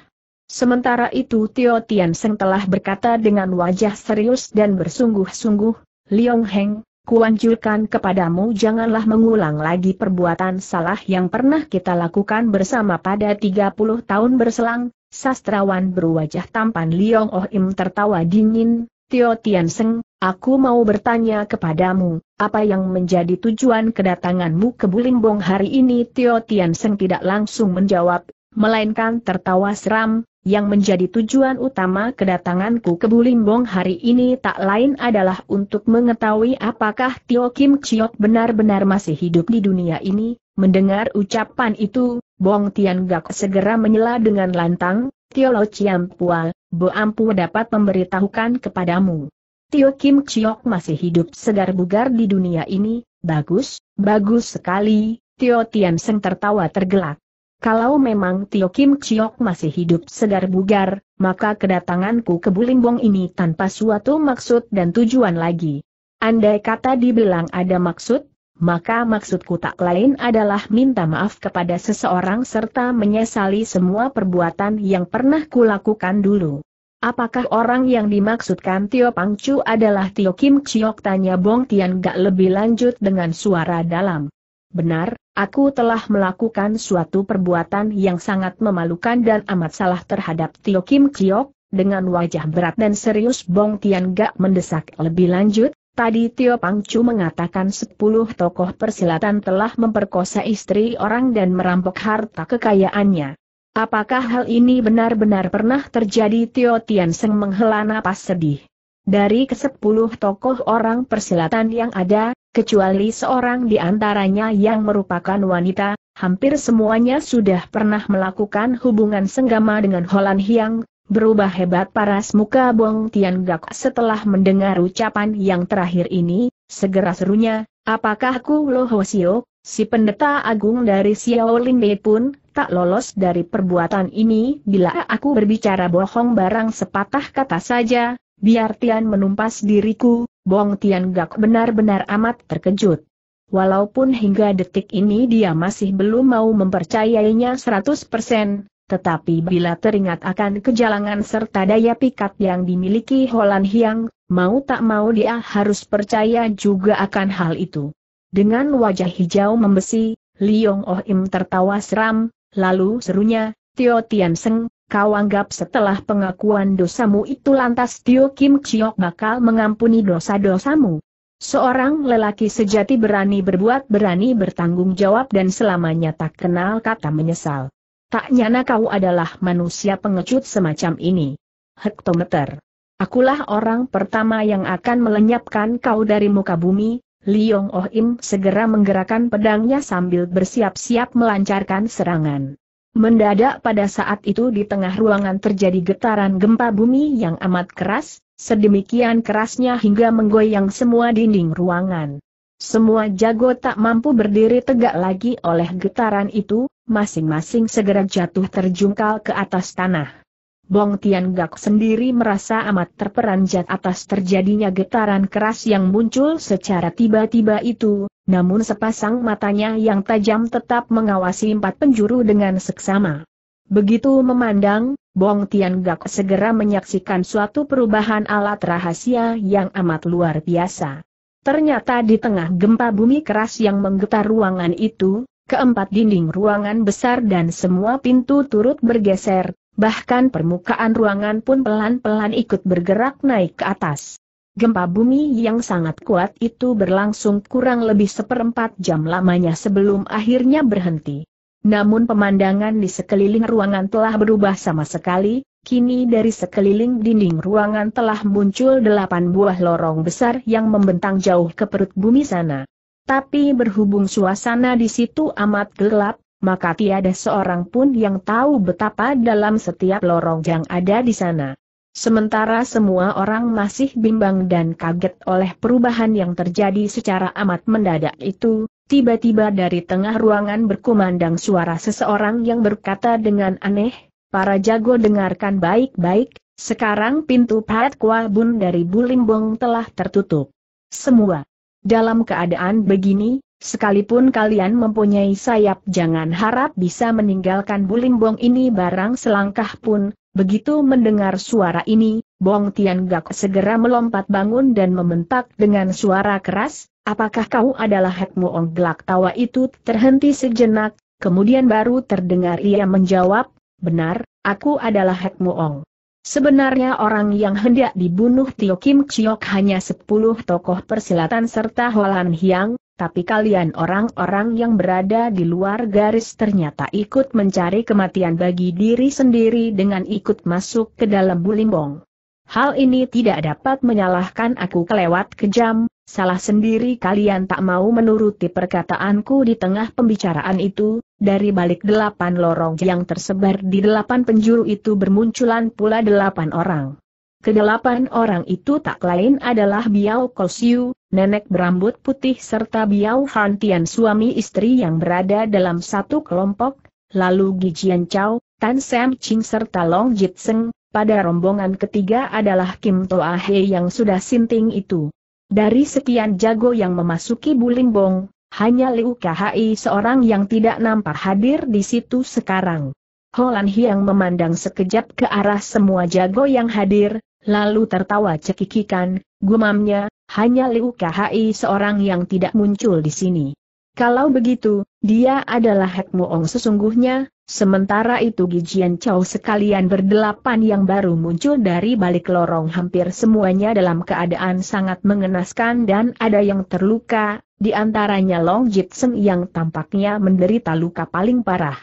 Sementara itu Tio Tian Seng telah berkata dengan wajah serius dan bersungguh-sungguh, Liong Heng, kuanjurkan kepadamu janganlah mengulang lagi perbuatan salah yang pernah kita lakukan bersama pada 30 tahun berselang, sastrawan berwajah tampan Liong Oh Im tertawa dingin, Tio Tian Seng, aku mau bertanya kepadamu, apa yang menjadi tujuan kedatanganmu ke Bulimbong hari ini Tio Tian Seng tidak langsung menjawab, melainkan tertawa seram, yang menjadi tujuan utama kedatanganku ke Bulimbong hari ini tak lain adalah untuk mengetahui apakah Tio Kim Chiok benar-benar masih hidup di dunia ini. Mendengar ucapan itu, Bong Tian Gak segera menyela dengan lantang, Tio Lo Chiam Pual, Bo Ampu dapat memberitahukan kepadamu. Tio Kim Chiok masih hidup segar bugar di dunia ini, bagus, bagus sekali, Tio Tian Seng tertawa tergelak. Kalau memang Tio Kim Chiok masih hidup segar bugar, maka kedatanganku ke Bulimbong ini tanpa suatu maksud dan tujuan lagi. Andai kata dibilang ada maksud, maka maksudku tak lain adalah minta maaf kepada seseorang serta menyesali semua perbuatan yang pernah kulakukan dulu. Apakah orang yang dimaksudkan Tio Pangcu adalah Tio Kim Chiok? Tanya Bong Tian gak lebih lanjut dengan suara dalam. Benar, aku telah melakukan suatu perbuatan yang sangat memalukan dan amat salah terhadap Tio Kim Kiok, dengan wajah berat dan serius Bong Tian Gak mendesak lebih lanjut, tadi Tio Pang Chu mengatakan sepuluh tokoh persilatan telah memperkosa istri orang dan merampok harta kekayaannya. Apakah hal ini benar-benar pernah terjadi Tio Tian Seng menghela napas sedih. Dari kesepuluh tokoh orang persilatan yang ada, kecuali seorang di antaranya yang merupakan wanita, hampir semuanya sudah pernah melakukan hubungan senggama dengan Holan Hiang, berubah hebat paras muka Bong Gak setelah mendengar ucapan yang terakhir ini, segera serunya, apakah ku Lohosio, si pendeta agung dari Bei pun, tak lolos dari perbuatan ini bila aku berbicara bohong barang sepatah kata saja, Biar Tian menumpas diriku, Bong Tian Gak benar-benar amat terkejut. Walaupun hingga detik ini dia masih belum mau mempercayainya 100%, tetapi bila teringat akan kejalangan serta daya pikat yang dimiliki Holan Hiang, mau tak mau dia harus percaya juga akan hal itu. Dengan wajah hijau membesi, Liong Oh Im tertawa seram, lalu serunya, Tio Tian Seng, Kau anggap setelah pengakuan dosamu itu lantas Tio Kim Chiok bakal mengampuni dosa-dosamu. Seorang lelaki sejati berani berbuat berani bertanggung jawab dan selamanya tak kenal kata menyesal. Tak nyana kau adalah manusia pengecut semacam ini. Hektometer. Akulah orang pertama yang akan melenyapkan kau dari muka bumi, Liong Oh Im segera menggerakkan pedangnya sambil bersiap-siap melancarkan serangan. Mendadak pada saat itu di tengah ruangan terjadi getaran gempa bumi yang amat keras, sedemikian kerasnya hingga menggoyang semua dinding ruangan. Semua jago tak mampu berdiri tegak lagi oleh getaran itu, masing-masing segera jatuh terjungkal ke atas tanah. Bong Tian Gak sendiri merasa amat terperanjat atas terjadinya getaran keras yang muncul secara tiba-tiba itu, namun sepasang matanya yang tajam tetap mengawasi empat penjuru dengan seksama. Begitu memandang, Bong Gak segera menyaksikan suatu perubahan alat rahasia yang amat luar biasa. Ternyata di tengah gempa bumi keras yang menggetar ruangan itu, keempat dinding ruangan besar dan semua pintu turut bergeser, bahkan permukaan ruangan pun pelan-pelan ikut bergerak naik ke atas. Gempa bumi yang sangat kuat itu berlangsung kurang lebih seperempat jam lamanya sebelum akhirnya berhenti. Namun pemandangan di sekeliling ruangan telah berubah sama sekali, kini dari sekeliling dinding ruangan telah muncul delapan buah lorong besar yang membentang jauh ke perut bumi sana. Tapi berhubung suasana di situ amat gelap, maka tiada seorang pun yang tahu betapa dalam setiap lorong yang ada di sana. Sementara semua orang masih bimbang dan kaget oleh perubahan yang terjadi secara amat mendadak itu, tiba-tiba dari tengah ruangan berkumandang suara seseorang yang berkata dengan aneh, para jago dengarkan baik-baik, sekarang pintu Pat Bun dari Bulimbong telah tertutup. Semua. Dalam keadaan begini, Sekalipun kalian mempunyai sayap jangan harap bisa meninggalkan bulimbong ini barang selangkah pun, begitu mendengar suara ini, Bong Tian Gak segera melompat bangun dan membentak dengan suara keras, apakah kau adalah Hekmu Ong Gelak tawa itu terhenti sejenak, kemudian baru terdengar ia menjawab, benar, aku adalah Hekmu Ong. Sebenarnya orang yang hendak dibunuh Tio Kim Chiok hanya sepuluh tokoh persilatan serta Holan Hiang, tapi kalian orang-orang yang berada di luar garis ternyata ikut mencari kematian bagi diri sendiri dengan ikut masuk ke dalam bulimbong. Hal ini tidak dapat menyalahkan aku kelewat kejam, salah sendiri kalian tak mau menuruti perkataanku di tengah pembicaraan itu, dari balik delapan lorong yang tersebar di delapan penjuru itu bermunculan pula delapan orang. Kedelapan orang itu tak lain adalah Biao Kosiu, nenek berambut putih serta Biao Hantian suami istri yang berada dalam satu kelompok, lalu Gijian Chao, Tan Sam Ching serta Long Jitseng. pada rombongan ketiga adalah Kim Toa He yang sudah sinting itu. Dari sekian jago yang memasuki Bulimbong, hanya Liu KHI seorang yang tidak nampak hadir di situ sekarang. Holan Hiang memandang sekejap ke arah semua jago yang hadir, Lalu tertawa cekikikan, gumamnya, hanya Liu Kai seorang yang tidak muncul di sini. Kalau begitu, dia adalah Hek Muong sesungguhnya, sementara itu Gijian Chow sekalian berdelapan yang baru muncul dari balik lorong hampir semuanya dalam keadaan sangat mengenaskan dan ada yang terluka, di antaranya Long Jitseng yang tampaknya menderita luka paling parah.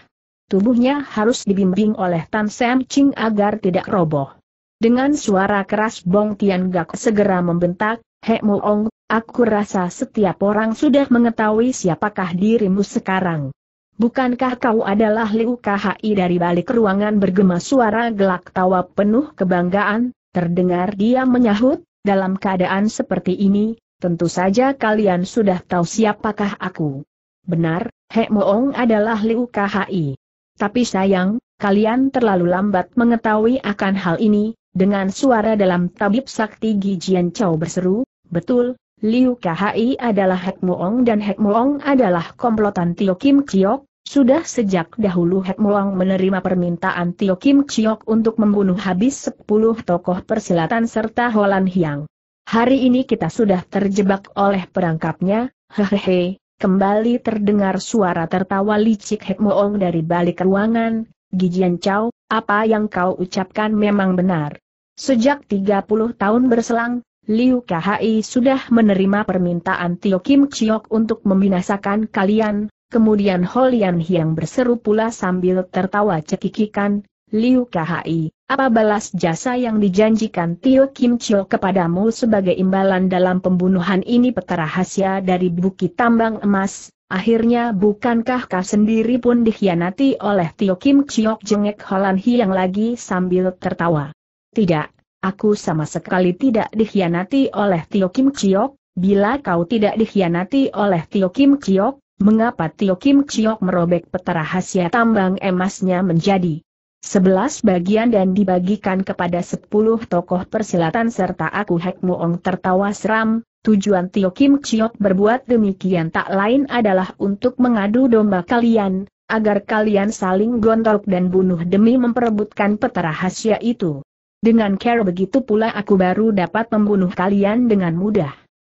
Tubuhnya harus dibimbing oleh Tan Sam Ching agar tidak roboh. Dengan suara keras Bong Tian Gak segera membentak, He Ong, aku rasa setiap orang sudah mengetahui siapakah dirimu sekarang. Bukankah kau adalah Liu KHI dari balik ruangan bergema suara gelak tawa penuh kebanggaan, terdengar dia menyahut, dalam keadaan seperti ini, tentu saja kalian sudah tahu siapakah aku. Benar, He Ong adalah Liu KHI. Tapi sayang, kalian terlalu lambat mengetahui akan hal ini, dengan suara dalam tabib sakti Gijian Chow berseru, betul, Liu Kahai adalah Hek Muong dan Hek Muong adalah komplotan Tio Kim Chiok. Sudah sejak dahulu Hek Muong menerima permintaan Tio Kim Chiok untuk membunuh habis 10 tokoh persilatan serta Holan Hyang. Hari ini kita sudah terjebak oleh perangkapnya, hehehe, kembali terdengar suara tertawa licik Hek Muong dari balik ruangan, Gijian Chow, apa yang kau ucapkan memang benar. Sejak 30 tahun berselang, Liu KHI sudah menerima permintaan Tio Kim Chiok untuk membinasakan kalian, kemudian Holian Hiang berseru pula sambil tertawa cekikikan, Liu KHI, apa balas jasa yang dijanjikan Tio Kim Chiok kepadamu sebagai imbalan dalam pembunuhan ini peta rahasia dari bukit tambang emas, Akhirnya bukankah kau sendiri pun dikhianati oleh Tio Kim Chiok jengek Holan Hiang lagi sambil tertawa. Tidak, aku sama sekali tidak dikhianati oleh Tio Kim Chiok, bila kau tidak dikhianati oleh Tio Kim Chiok, mengapa Tio Kim Chiok merobek peta rahasia tambang emasnya menjadi sebelas bagian dan dibagikan kepada sepuluh tokoh persilatan serta aku Hek Muong tertawa seram, tujuan Tio Kim Chiok berbuat demikian tak lain adalah untuk mengadu domba kalian, agar kalian saling gondok dan bunuh demi memperebutkan peta rahasia itu. Dengan cara begitu pula aku baru dapat membunuh kalian dengan mudah.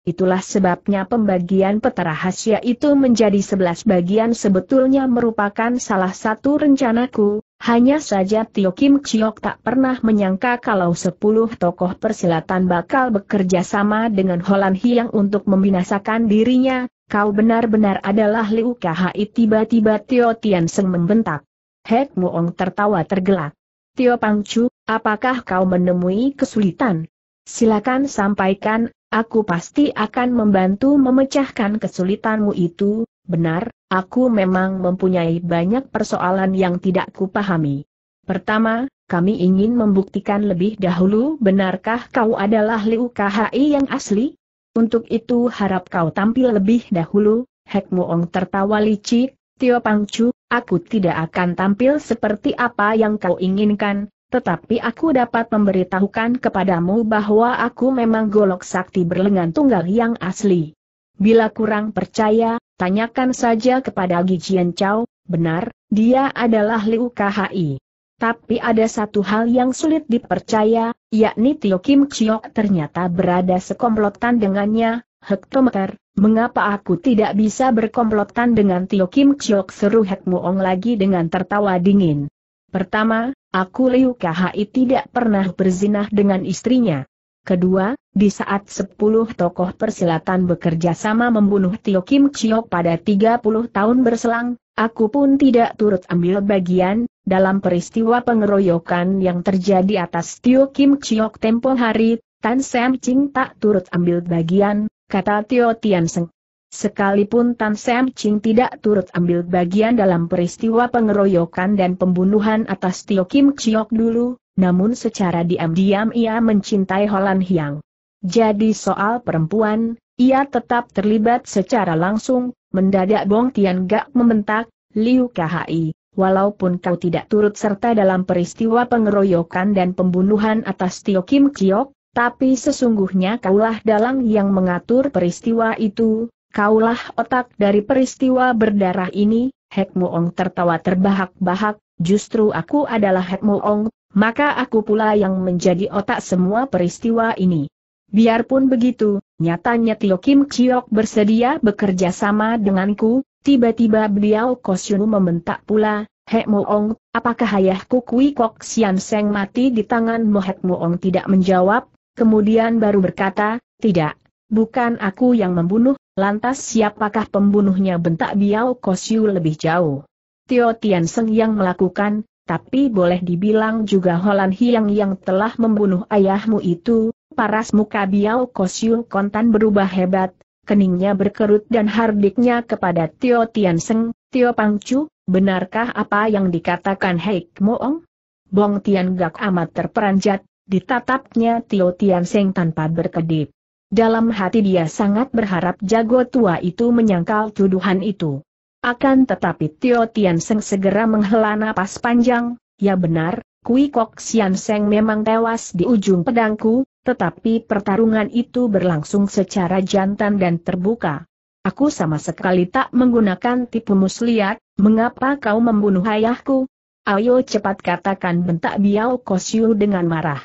Itulah sebabnya pembagian peta rahasia itu menjadi sebelas bagian sebetulnya merupakan salah satu rencanaku, hanya saja Tio Kim Chiok tak pernah menyangka kalau sepuluh tokoh persilatan bakal bekerja sama dengan Holan Hiang untuk membinasakan dirinya, kau benar-benar adalah Liu Kahai tiba-tiba Tio Tian Seng membentak. Hek Muong tertawa tergelak. Tio Pang Chu. Apakah kau menemui kesulitan? Silakan sampaikan, aku pasti akan membantu memecahkan kesulitanmu itu, benar, aku memang mempunyai banyak persoalan yang tidak kupahami. Pertama, kami ingin membuktikan lebih dahulu benarkah kau adalah Liu KHI yang asli? Untuk itu harap kau tampil lebih dahulu, Hek Muong tertawa licik, Tio Pangcu, aku tidak akan tampil seperti apa yang kau inginkan, tetapi aku dapat memberitahukan kepadamu bahwa aku memang golok sakti berlengan tunggal yang asli. Bila kurang percaya, tanyakan saja kepada Gijian Chow, benar, dia adalah Liu Kahai. Tapi ada satu hal yang sulit dipercaya, yakni Tio Kim Chiok ternyata berada sekomplotan dengannya, Hektometer, mengapa aku tidak bisa berkomplotan dengan Tio Kim Chiok seru Hek Muong lagi dengan tertawa dingin. Pertama, aku Liu Kahai tidak pernah berzinah dengan istrinya. Kedua, di saat sepuluh tokoh persilatan bekerja sama membunuh Tio Kim Chiok pada tiga puluh tahun berselang, aku pun tidak turut ambil bagian, dalam peristiwa pengeroyokan yang terjadi atas Tio Kim Chiok tempo hari, Tan Sam Ching tak turut ambil bagian, kata Tio Tian Seng. Sekalipun Tan Sam Ching tidak turut ambil bagian dalam peristiwa pengeroyokan dan pembunuhan atas Tio Kim Chiok dulu, namun secara diam-diam ia mencintai Holan Hyang. Jadi soal perempuan, ia tetap terlibat secara langsung, mendadak Bong Tian Gak membentak, Liu Kahai, walaupun kau tidak turut serta dalam peristiwa pengeroyokan dan pembunuhan atas Tio Kim Chiok, tapi sesungguhnya kaulah dalang yang mengatur peristiwa itu, Kaulah otak dari peristiwa berdarah ini, Hek Moong tertawa terbahak-bahak, justru aku adalah Hek Moong, maka aku pula yang menjadi otak semua peristiwa ini. Biarpun begitu, nyatanya Tio Kim Chiok bersedia bekerja sama denganku, tiba-tiba beliau Kosyunu membentak pula, Hek Moong, apakah ayahku Kui Kok Sian Seng mati di tanganmu Hek Moong tidak menjawab, kemudian baru berkata, tidak, bukan aku yang membunuh Lantas siapakah pembunuhnya bentak Biao Kosyu lebih jauh? Tio Tian Seng yang melakukan, tapi boleh dibilang juga Holan Hiang yang telah membunuh ayahmu itu, paras muka Biao Kosyu kontan berubah hebat, keningnya berkerut dan hardiknya kepada Tio Tian Seng, Tio Chu, benarkah apa yang dikatakan Heik Moong? Bong Tian Gak amat terperanjat, ditatapnya Tio Tian Seng tanpa berkedip. Dalam hati dia sangat berharap jago tua itu menyangkal tuduhan itu. Akan tetapi Tio Tian Seng segera menghela napas panjang, ya benar, Kui Kok Sian Seng memang tewas di ujung pedangku, tetapi pertarungan itu berlangsung secara jantan dan terbuka. Aku sama sekali tak menggunakan tipu muslihat, mengapa kau membunuh ayahku? Ayo cepat katakan bentak Biao Kosyu dengan marah.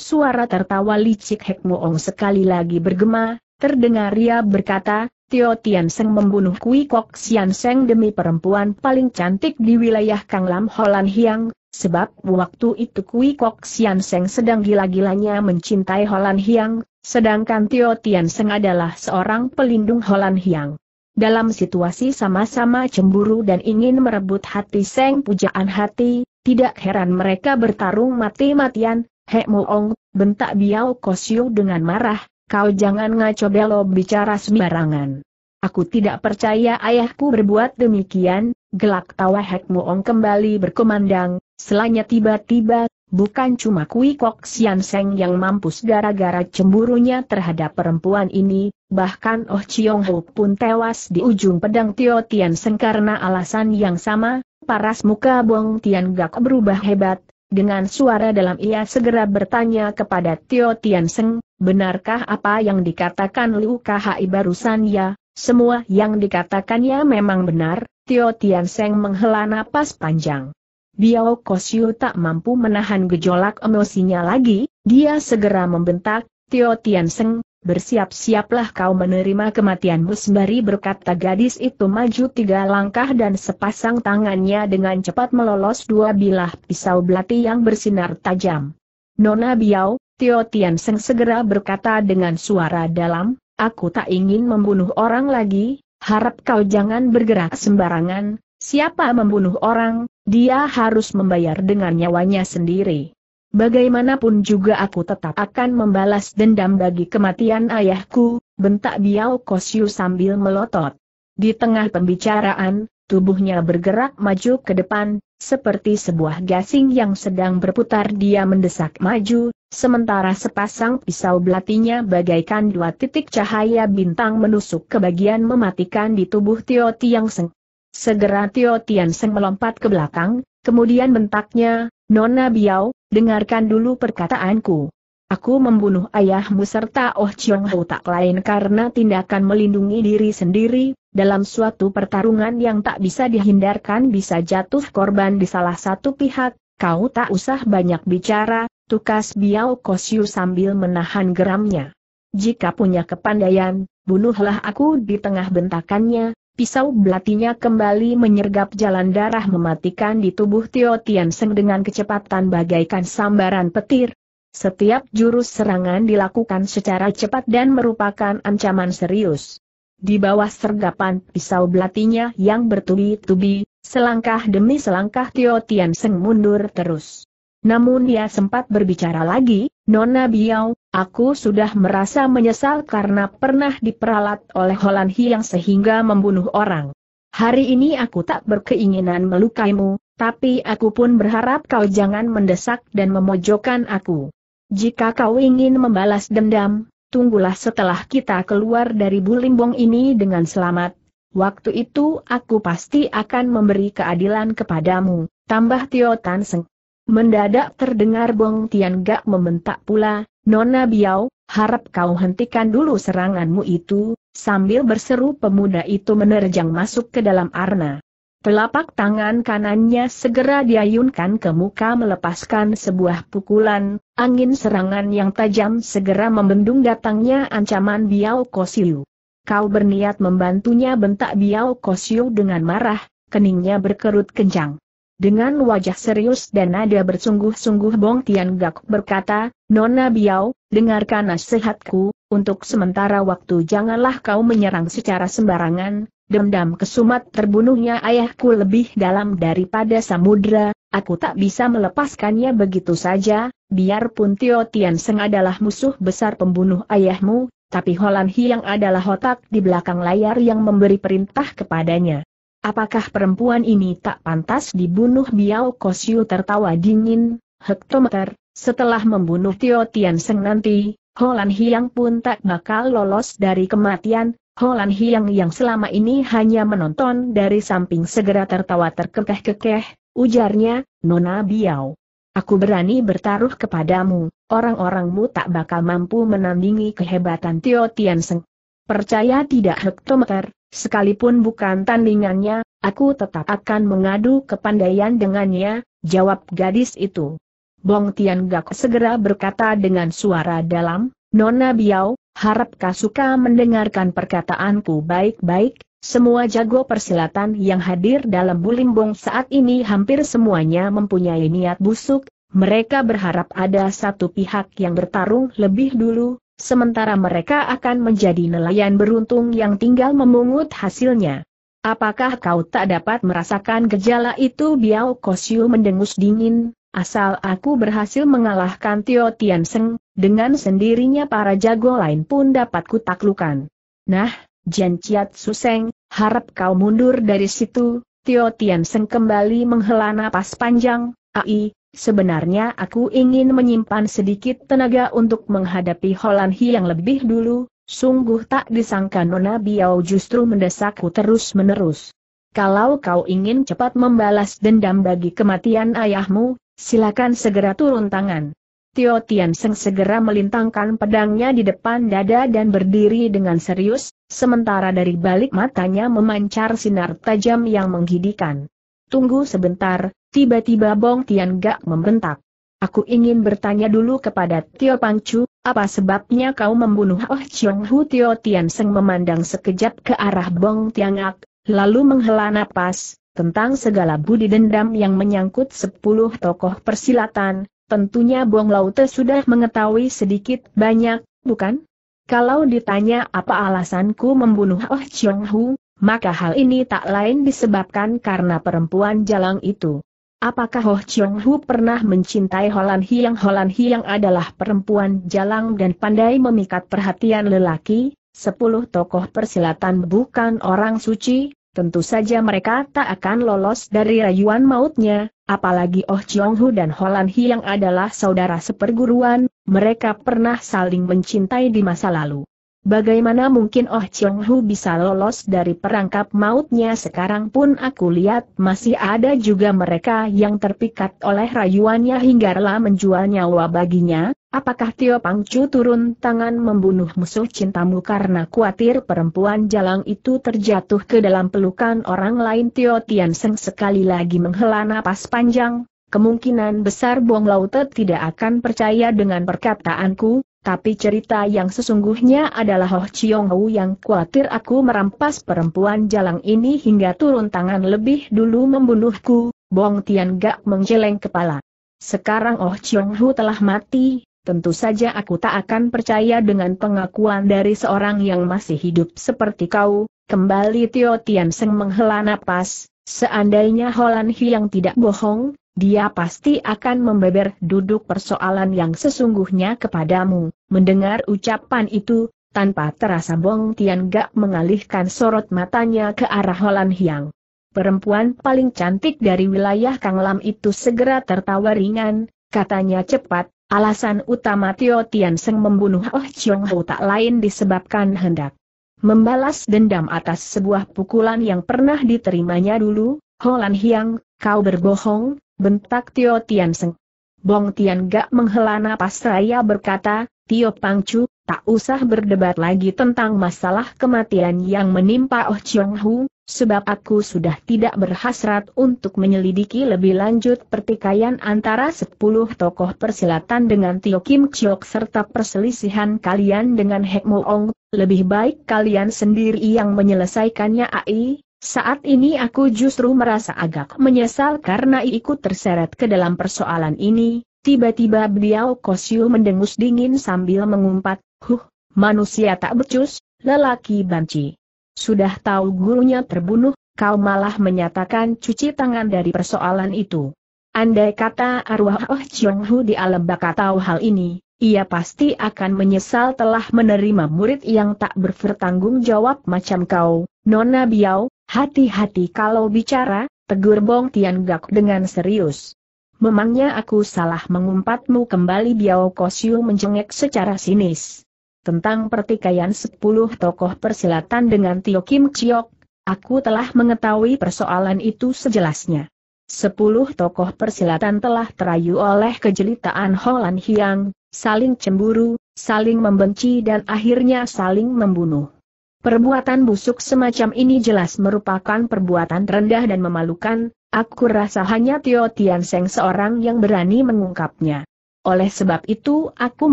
Suara tertawa licik Hek Moong sekali lagi bergema, terdengar ia berkata, Tio Tian Seng membunuh Kui Kok Sian Seng demi perempuan paling cantik di wilayah Kang Lam Holan Hiang, sebab waktu itu Kui Kok Sian Seng sedang gila-gilanya mencintai Holan Hiang, sedangkan Tio Tian Seng adalah seorang pelindung Holan Hiang. Dalam situasi sama-sama cemburu dan ingin merebut hati Seng pujaan hati, tidak heran mereka bertarung mati-matian, He Moong, bentak Biao Kosiu dengan marah, kau jangan ngaco belo bicara sembarangan. Aku tidak percaya ayahku berbuat demikian, gelak tawa Hek Moong kembali berkumandang, selanya tiba-tiba, bukan cuma Kui Kok Sian Seng yang mampus gara-gara cemburunya terhadap perempuan ini, bahkan Oh Chiong Ho pun tewas di ujung pedang Tio Tian Seng karena alasan yang sama, paras muka Bong Tian Gak berubah hebat, dengan suara dalam ia segera bertanya kepada Tio Seng, benarkah apa yang dikatakan Liu Kahai barusan ya? Semua yang dikatakannya memang benar, Tio Seng menghela napas panjang. Biao Kosyu tak mampu menahan gejolak emosinya lagi, dia segera membentak, Tio Seng, bersiap-siaplah kau menerima kematianmu sembari berkata gadis itu maju tiga langkah dan sepasang tangannya dengan cepat melolos dua bilah pisau belati yang bersinar tajam. Nona Biao, Tio Tian Seng segera berkata dengan suara dalam, aku tak ingin membunuh orang lagi, harap kau jangan bergerak sembarangan, siapa membunuh orang, dia harus membayar dengan nyawanya sendiri. Bagaimanapun juga aku tetap akan membalas dendam bagi kematian ayahku, bentak Biao Kosyu sambil melotot. Di tengah pembicaraan, tubuhnya bergerak maju ke depan, seperti sebuah gasing yang sedang berputar dia mendesak maju, sementara sepasang pisau belatinya bagaikan dua titik cahaya bintang menusuk ke bagian mematikan di tubuh Tio Tiang Seng. Segera Tio Tian Seng melompat ke belakang, kemudian bentaknya, Nona Biao, Dengarkan dulu perkataanku. Aku membunuh ayahmu serta Oh Chiong Ho tak lain karena tindakan melindungi diri sendiri, dalam suatu pertarungan yang tak bisa dihindarkan bisa jatuh korban di salah satu pihak, kau tak usah banyak bicara, tukas Biao Kosyu sambil menahan geramnya. Jika punya kepandaian, bunuhlah aku di tengah bentakannya, pisau belatinya kembali menyergap jalan darah mematikan di tubuh Tio Tian Seng dengan kecepatan bagaikan sambaran petir. Setiap jurus serangan dilakukan secara cepat dan merupakan ancaman serius. Di bawah sergapan pisau belatinya yang bertubi-tubi, selangkah demi selangkah Tio Tian Seng mundur terus. Namun ia sempat berbicara lagi, Nona Biao, aku sudah merasa menyesal karena pernah diperalat oleh Holan Hiang sehingga membunuh orang. Hari ini aku tak berkeinginan melukaimu, tapi aku pun berharap kau jangan mendesak dan memojokkan aku. Jika kau ingin membalas dendam, tunggulah setelah kita keluar dari Bulimbong ini dengan selamat. Waktu itu aku pasti akan memberi keadilan kepadamu, tambah Tio Tan Seng. Mendadak terdengar Bong Tian Gak membentak pula, Nona Biao, harap kau hentikan dulu seranganmu itu, sambil berseru pemuda itu menerjang masuk ke dalam arna. Telapak tangan kanannya segera diayunkan ke muka melepaskan sebuah pukulan, angin serangan yang tajam segera membendung datangnya ancaman Biao Kosiu. Kau berniat membantunya bentak Biao Kosiu dengan marah, keningnya berkerut kencang. Dengan wajah serius dan nada bersungguh-sungguh Bong Tian Gak berkata, Nona Biao, dengarkan nasihatku, untuk sementara waktu janganlah kau menyerang secara sembarangan, dendam kesumat terbunuhnya ayahku lebih dalam daripada samudra, aku tak bisa melepaskannya begitu saja, biarpun Tio Tian Seng adalah musuh besar pembunuh ayahmu, tapi Holan Hiang adalah otak di belakang layar yang memberi perintah kepadanya. Apakah perempuan ini tak pantas dibunuh Biao Kosyu tertawa dingin, hektometer, setelah membunuh Tio Tian Seng nanti, Holan Hiang pun tak bakal lolos dari kematian, Holan Hiang yang selama ini hanya menonton dari samping segera tertawa terkekeh-kekeh, ujarnya, Nona Biao. Aku berani bertaruh kepadamu, orang-orangmu tak bakal mampu menandingi kehebatan Tio Tian Seng. Percaya tidak hektometer, Sekalipun bukan tandingannya, aku tetap akan mengadu kepandaian dengannya, jawab gadis itu. Bong Tian Gak segera berkata dengan suara dalam, Nona Biao, harap suka mendengarkan perkataanku baik-baik, semua jago persilatan yang hadir dalam Bulimbong saat ini hampir semuanya mempunyai niat busuk, mereka berharap ada satu pihak yang bertarung lebih dulu, sementara mereka akan menjadi nelayan beruntung yang tinggal memungut hasilnya. Apakah kau tak dapat merasakan gejala itu Biao Kosyu mendengus dingin, asal aku berhasil mengalahkan Tio Tian Seng, dengan sendirinya para jago lain pun dapat kutaklukan. Nah, Jian Chiat Suseng, harap kau mundur dari situ, Tio Tian Seng kembali menghela napas panjang, ai, Sebenarnya aku ingin menyimpan sedikit tenaga untuk menghadapi Holanhi yang lebih dulu, sungguh tak disangka Nona Biao justru mendesakku terus-menerus. Kalau kau ingin cepat membalas dendam bagi kematian ayahmu, silakan segera turun tangan. Tio Tian Seng segera melintangkan pedangnya di depan dada dan berdiri dengan serius, sementara dari balik matanya memancar sinar tajam yang menggidikan. Tunggu sebentar, Tiba-tiba Bong Tian Gak membentak. Aku ingin bertanya dulu kepada Tio Pangcu, apa sebabnya kau membunuh Oh Chiong Hu Tio Tian Seng memandang sekejap ke arah Bong Tian gak, lalu menghela napas, tentang segala budi dendam yang menyangkut sepuluh tokoh persilatan, tentunya Bong Laute sudah mengetahui sedikit banyak, bukan? Kalau ditanya apa alasanku membunuh Oh Chiong Hu, maka hal ini tak lain disebabkan karena perempuan jalang itu. Apakah Ho Chiong Hu pernah mencintai Holan Hiang? Holan Hiang adalah perempuan jalang dan pandai memikat perhatian lelaki, sepuluh tokoh persilatan bukan orang suci, tentu saja mereka tak akan lolos dari rayuan mautnya, apalagi Oh Chiong Hu dan Holan Hiang adalah saudara seperguruan, mereka pernah saling mencintai di masa lalu. Bagaimana mungkin Oh Chong Hu bisa lolos dari perangkap mautnya sekarang pun aku lihat masih ada juga mereka yang terpikat oleh rayuannya hingga rela menjual nyawa baginya, apakah Tio Pang Chu turun tangan membunuh musuh cintamu karena khawatir perempuan jalang itu terjatuh ke dalam pelukan orang lain Tio Tian Seng sekali lagi menghela napas panjang, kemungkinan besar Bong Laute tidak akan percaya dengan perkataanku, tapi cerita yang sesungguhnya adalah Ho Chiong Hu yang khawatir aku merampas perempuan jalang ini hingga turun tangan lebih dulu membunuhku, Bong Tian Gak menggeleng kepala. Sekarang Oh Chiong Hu telah mati, tentu saja aku tak akan percaya dengan pengakuan dari seorang yang masih hidup seperti kau, kembali Tio Tian Seng menghela napas, seandainya Holan Hi yang tidak bohong, dia pasti akan membeber duduk persoalan yang sesungguhnya kepadamu. Mendengar ucapan itu, tanpa terasa Bong Tian Gak mengalihkan sorot matanya ke arah Holan Hiang. Perempuan paling cantik dari wilayah Kanglam itu segera tertawa ringan, katanya cepat, alasan utama Tio Tian Seng membunuh Oh Chiong Ho tak lain disebabkan hendak membalas dendam atas sebuah pukulan yang pernah diterimanya dulu, Holan Hiang, kau berbohong, bentak Tio Tian Seng. Bong Tian Gak menghela napas raya berkata, Tio Pangcu, tak usah berdebat lagi tentang masalah kematian yang menimpa Oh Chiong Hu, sebab aku sudah tidak berhasrat untuk menyelidiki lebih lanjut pertikaian antara sepuluh tokoh persilatan dengan Tio Kim Chiok serta perselisihan kalian dengan Hek Mo Ong, lebih baik kalian sendiri yang menyelesaikannya AI, saat ini aku justru merasa agak menyesal karena ikut terseret ke dalam persoalan ini, tiba-tiba beliau Kosyu mendengus dingin sambil mengumpat, huh, manusia tak becus, lelaki banci. Sudah tahu gurunya terbunuh, kau malah menyatakan cuci tangan dari persoalan itu. Andai kata arwah Oh Chiong Hu di alam baka tahu hal ini, ia pasti akan menyesal telah menerima murid yang tak bertanggung jawab macam kau, Nona biau, Hati-hati kalau bicara, tegur Bong Gak dengan serius. Memangnya aku salah mengumpatmu kembali Biao Kosiu menjengek secara sinis. Tentang pertikaian sepuluh tokoh persilatan dengan Tio Kim Chiok, aku telah mengetahui persoalan itu sejelasnya. Sepuluh tokoh persilatan telah terayu oleh kejelitaan Holland Hiang, saling cemburu, saling membenci dan akhirnya saling membunuh. Perbuatan busuk semacam ini jelas merupakan perbuatan rendah dan memalukan, aku rasa hanya Tio Tian Seng seorang yang berani mengungkapnya. Oleh sebab itu aku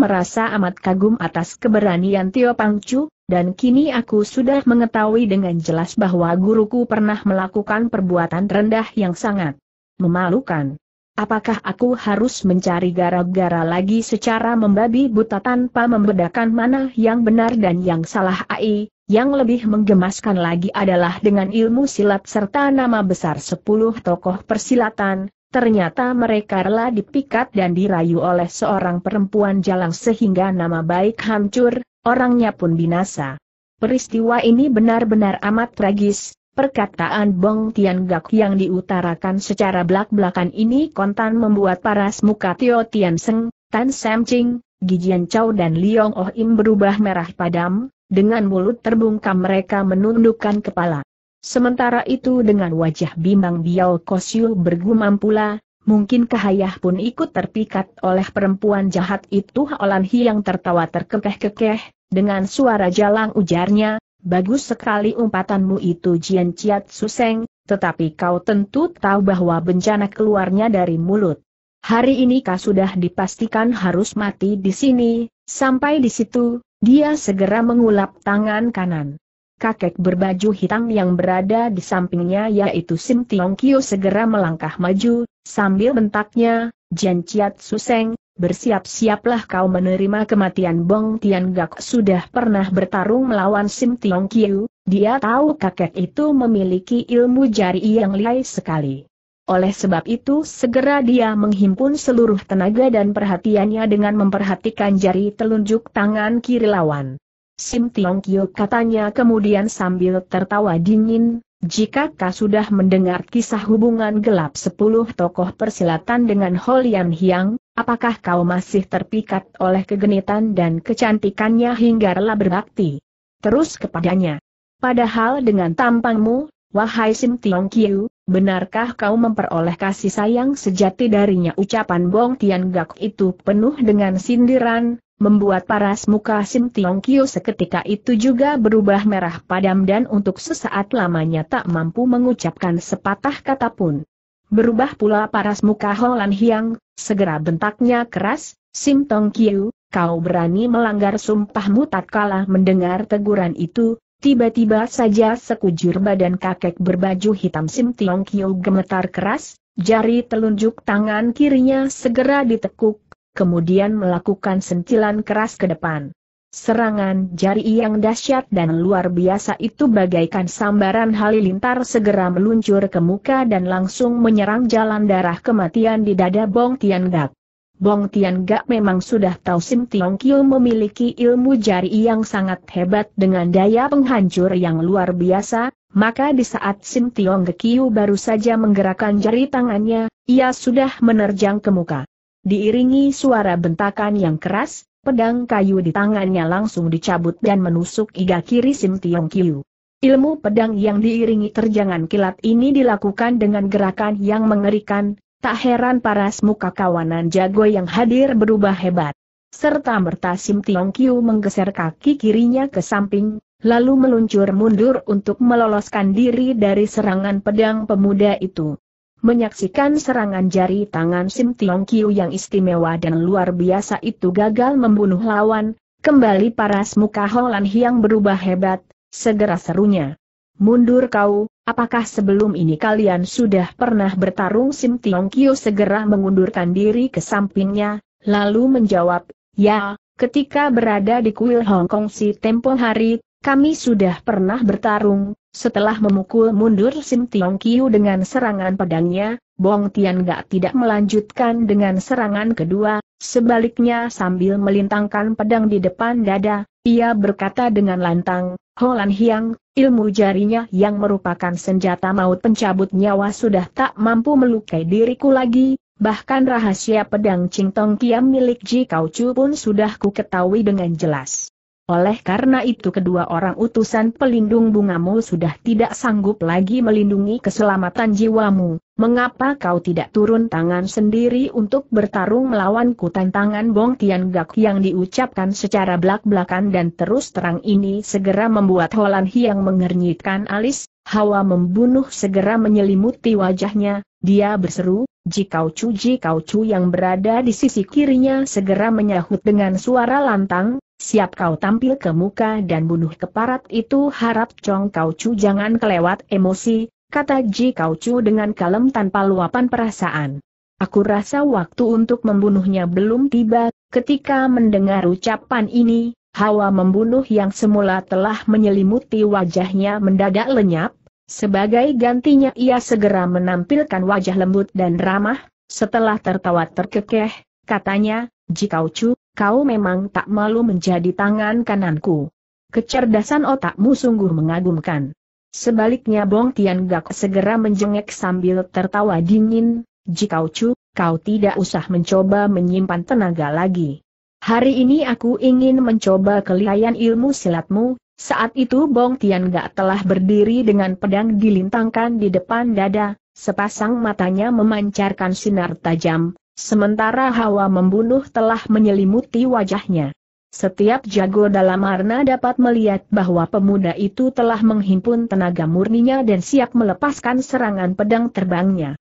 merasa amat kagum atas keberanian Tio Pangcu, dan kini aku sudah mengetahui dengan jelas bahwa guruku pernah melakukan perbuatan rendah yang sangat memalukan. Apakah aku harus mencari gara-gara lagi secara membabi buta tanpa membedakan mana yang benar dan yang salah ai? Yang lebih menggemaskan lagi adalah dengan ilmu silat serta nama besar sepuluh tokoh persilatan, ternyata mereka rela dipikat dan dirayu oleh seorang perempuan jalang sehingga nama baik hancur, orangnya pun binasa. Peristiwa ini benar-benar amat tragis, perkataan Bong Tian Gak yang diutarakan secara belak-belakan ini kontan membuat paras muka Tio Tian Seng, Tan Sam Ching, Gijian Chow dan Liong Oh Im berubah merah padam, dengan mulut terbungkam mereka menundukkan kepala. Sementara itu dengan wajah bimbang Biao Kosyu bergumam pula, mungkin kahayah pun ikut terpikat oleh perempuan jahat itu Olanhi Hi yang tertawa terkekeh-kekeh, dengan suara jalang ujarnya, bagus sekali umpatanmu itu Jian Ciat Suseng, tetapi kau tentu tahu bahwa bencana keluarnya dari mulut. Hari ini kau sudah dipastikan harus mati di sini, sampai di situ, dia segera mengulap tangan kanan. Kakek berbaju hitam yang berada di sampingnya yaitu Sim Tiong Kiu, segera melangkah maju, sambil bentaknya, Jan Chiat Suseng, bersiap-siaplah kau menerima kematian Bong Tian Gak sudah pernah bertarung melawan Sim Tiong Kiu. dia tahu kakek itu memiliki ilmu jari yang lihai sekali. Oleh sebab itu segera dia menghimpun seluruh tenaga dan perhatiannya dengan memperhatikan jari telunjuk tangan kiri lawan. Sim Tiong Kyo katanya kemudian sambil tertawa dingin, jika kau sudah mendengar kisah hubungan gelap sepuluh tokoh persilatan dengan Holian Hiang, apakah kau masih terpikat oleh kegenitan dan kecantikannya hingga rela berbakti? Terus kepadanya. Padahal dengan tampangmu, wahai Sim Tiong Kyo, Benarkah kau memperoleh kasih sayang sejati darinya? Ucapan Bong Tian Gak itu penuh dengan sindiran, membuat paras muka Sim Tiong Kio seketika itu juga berubah merah padam dan untuk sesaat lamanya tak mampu mengucapkan sepatah kata pun. Berubah pula paras muka Lan Hiang, segera bentaknya keras, Sim Tong Kiu, kau berani melanggar sumpahmu tak kalah mendengar teguran itu, Tiba-tiba saja sekujur badan kakek berbaju hitam Sim Tiong Kiu gemetar keras, jari telunjuk tangan kirinya segera ditekuk, kemudian melakukan sentilan keras ke depan. Serangan jari yang dahsyat dan luar biasa itu bagaikan sambaran halilintar segera meluncur ke muka dan langsung menyerang jalan darah kematian di dada Bong Tian Gak. Bong Tian Gak memang sudah tahu Sim Tiong Kiu memiliki ilmu jari yang sangat hebat dengan daya penghancur yang luar biasa, maka di saat Sim Tiong Kiu baru saja menggerakkan jari tangannya, ia sudah menerjang ke muka. Diiringi suara bentakan yang keras, pedang kayu di tangannya langsung dicabut dan menusuk iga kiri Sim Tiong Kiu. Ilmu pedang yang diiringi terjangan kilat ini dilakukan dengan gerakan yang mengerikan, Tak heran paras muka kawanan jago yang hadir berubah hebat. Serta merta Sim Tiong Kiu menggeser kaki kirinya ke samping, lalu meluncur mundur untuk meloloskan diri dari serangan pedang pemuda itu. Menyaksikan serangan jari tangan Sim Tiong Kiu yang istimewa dan luar biasa itu gagal membunuh lawan, kembali paras muka Holan Hiang berubah hebat, segera serunya. Mundur kau, Apakah sebelum ini kalian sudah pernah bertarung Sim Tiong segera mengundurkan diri ke sampingnya, lalu menjawab, ya, ketika berada di kuil Hong Kong si tempo hari, kami sudah pernah bertarung, setelah memukul mundur Sim Tiong dengan serangan pedangnya, Bong Tian Gak tidak melanjutkan dengan serangan kedua, sebaliknya sambil melintangkan pedang di depan dada, ia berkata dengan lantang, Holan Hiang, ilmu jarinya yang merupakan senjata maut pencabut nyawa sudah tak mampu melukai diriku lagi, bahkan rahasia pedang Cingtong Kiam milik Ji Kau Chu pun sudah ku ketahui dengan jelas. Oleh karena itu kedua orang utusan pelindung bungamu sudah tidak sanggup lagi melindungi keselamatan jiwamu. Mengapa kau tidak turun tangan sendiri untuk bertarung melawan tantangan Bong Tian Gak yang diucapkan secara belak-belakan dan terus terang ini segera membuat Holan Hiang mengernyitkan alis, hawa membunuh segera menyelimuti wajahnya, dia berseru, Jikau Chu Jikau Chu yang berada di sisi kirinya segera menyahut dengan suara lantang, siap kau tampil ke muka dan bunuh keparat itu harap Chong Kau Chu jangan kelewat emosi, kata Jikau Chu dengan kalem tanpa luapan perasaan. Aku rasa waktu untuk membunuhnya belum tiba, ketika mendengar ucapan ini, hawa membunuh yang semula telah menyelimuti wajahnya mendadak lenyap, sebagai gantinya ia segera menampilkan wajah lembut dan ramah, setelah tertawa terkekeh, katanya, jika ucu, kau memang tak malu menjadi tangan kananku. Kecerdasan otakmu sungguh mengagumkan. Sebaliknya Bong Tian Gak segera menjengek sambil tertawa dingin, Jika ucu, kau tidak usah mencoba menyimpan tenaga lagi. Hari ini aku ingin mencoba kelihayan ilmu silatmu, saat itu Bong Tian Gak telah berdiri dengan pedang dilintangkan di depan dada, sepasang matanya memancarkan sinar tajam, sementara hawa membunuh telah menyelimuti wajahnya. Setiap jago dalam arna dapat melihat bahwa pemuda itu telah menghimpun tenaga murninya dan siap melepaskan serangan pedang terbangnya.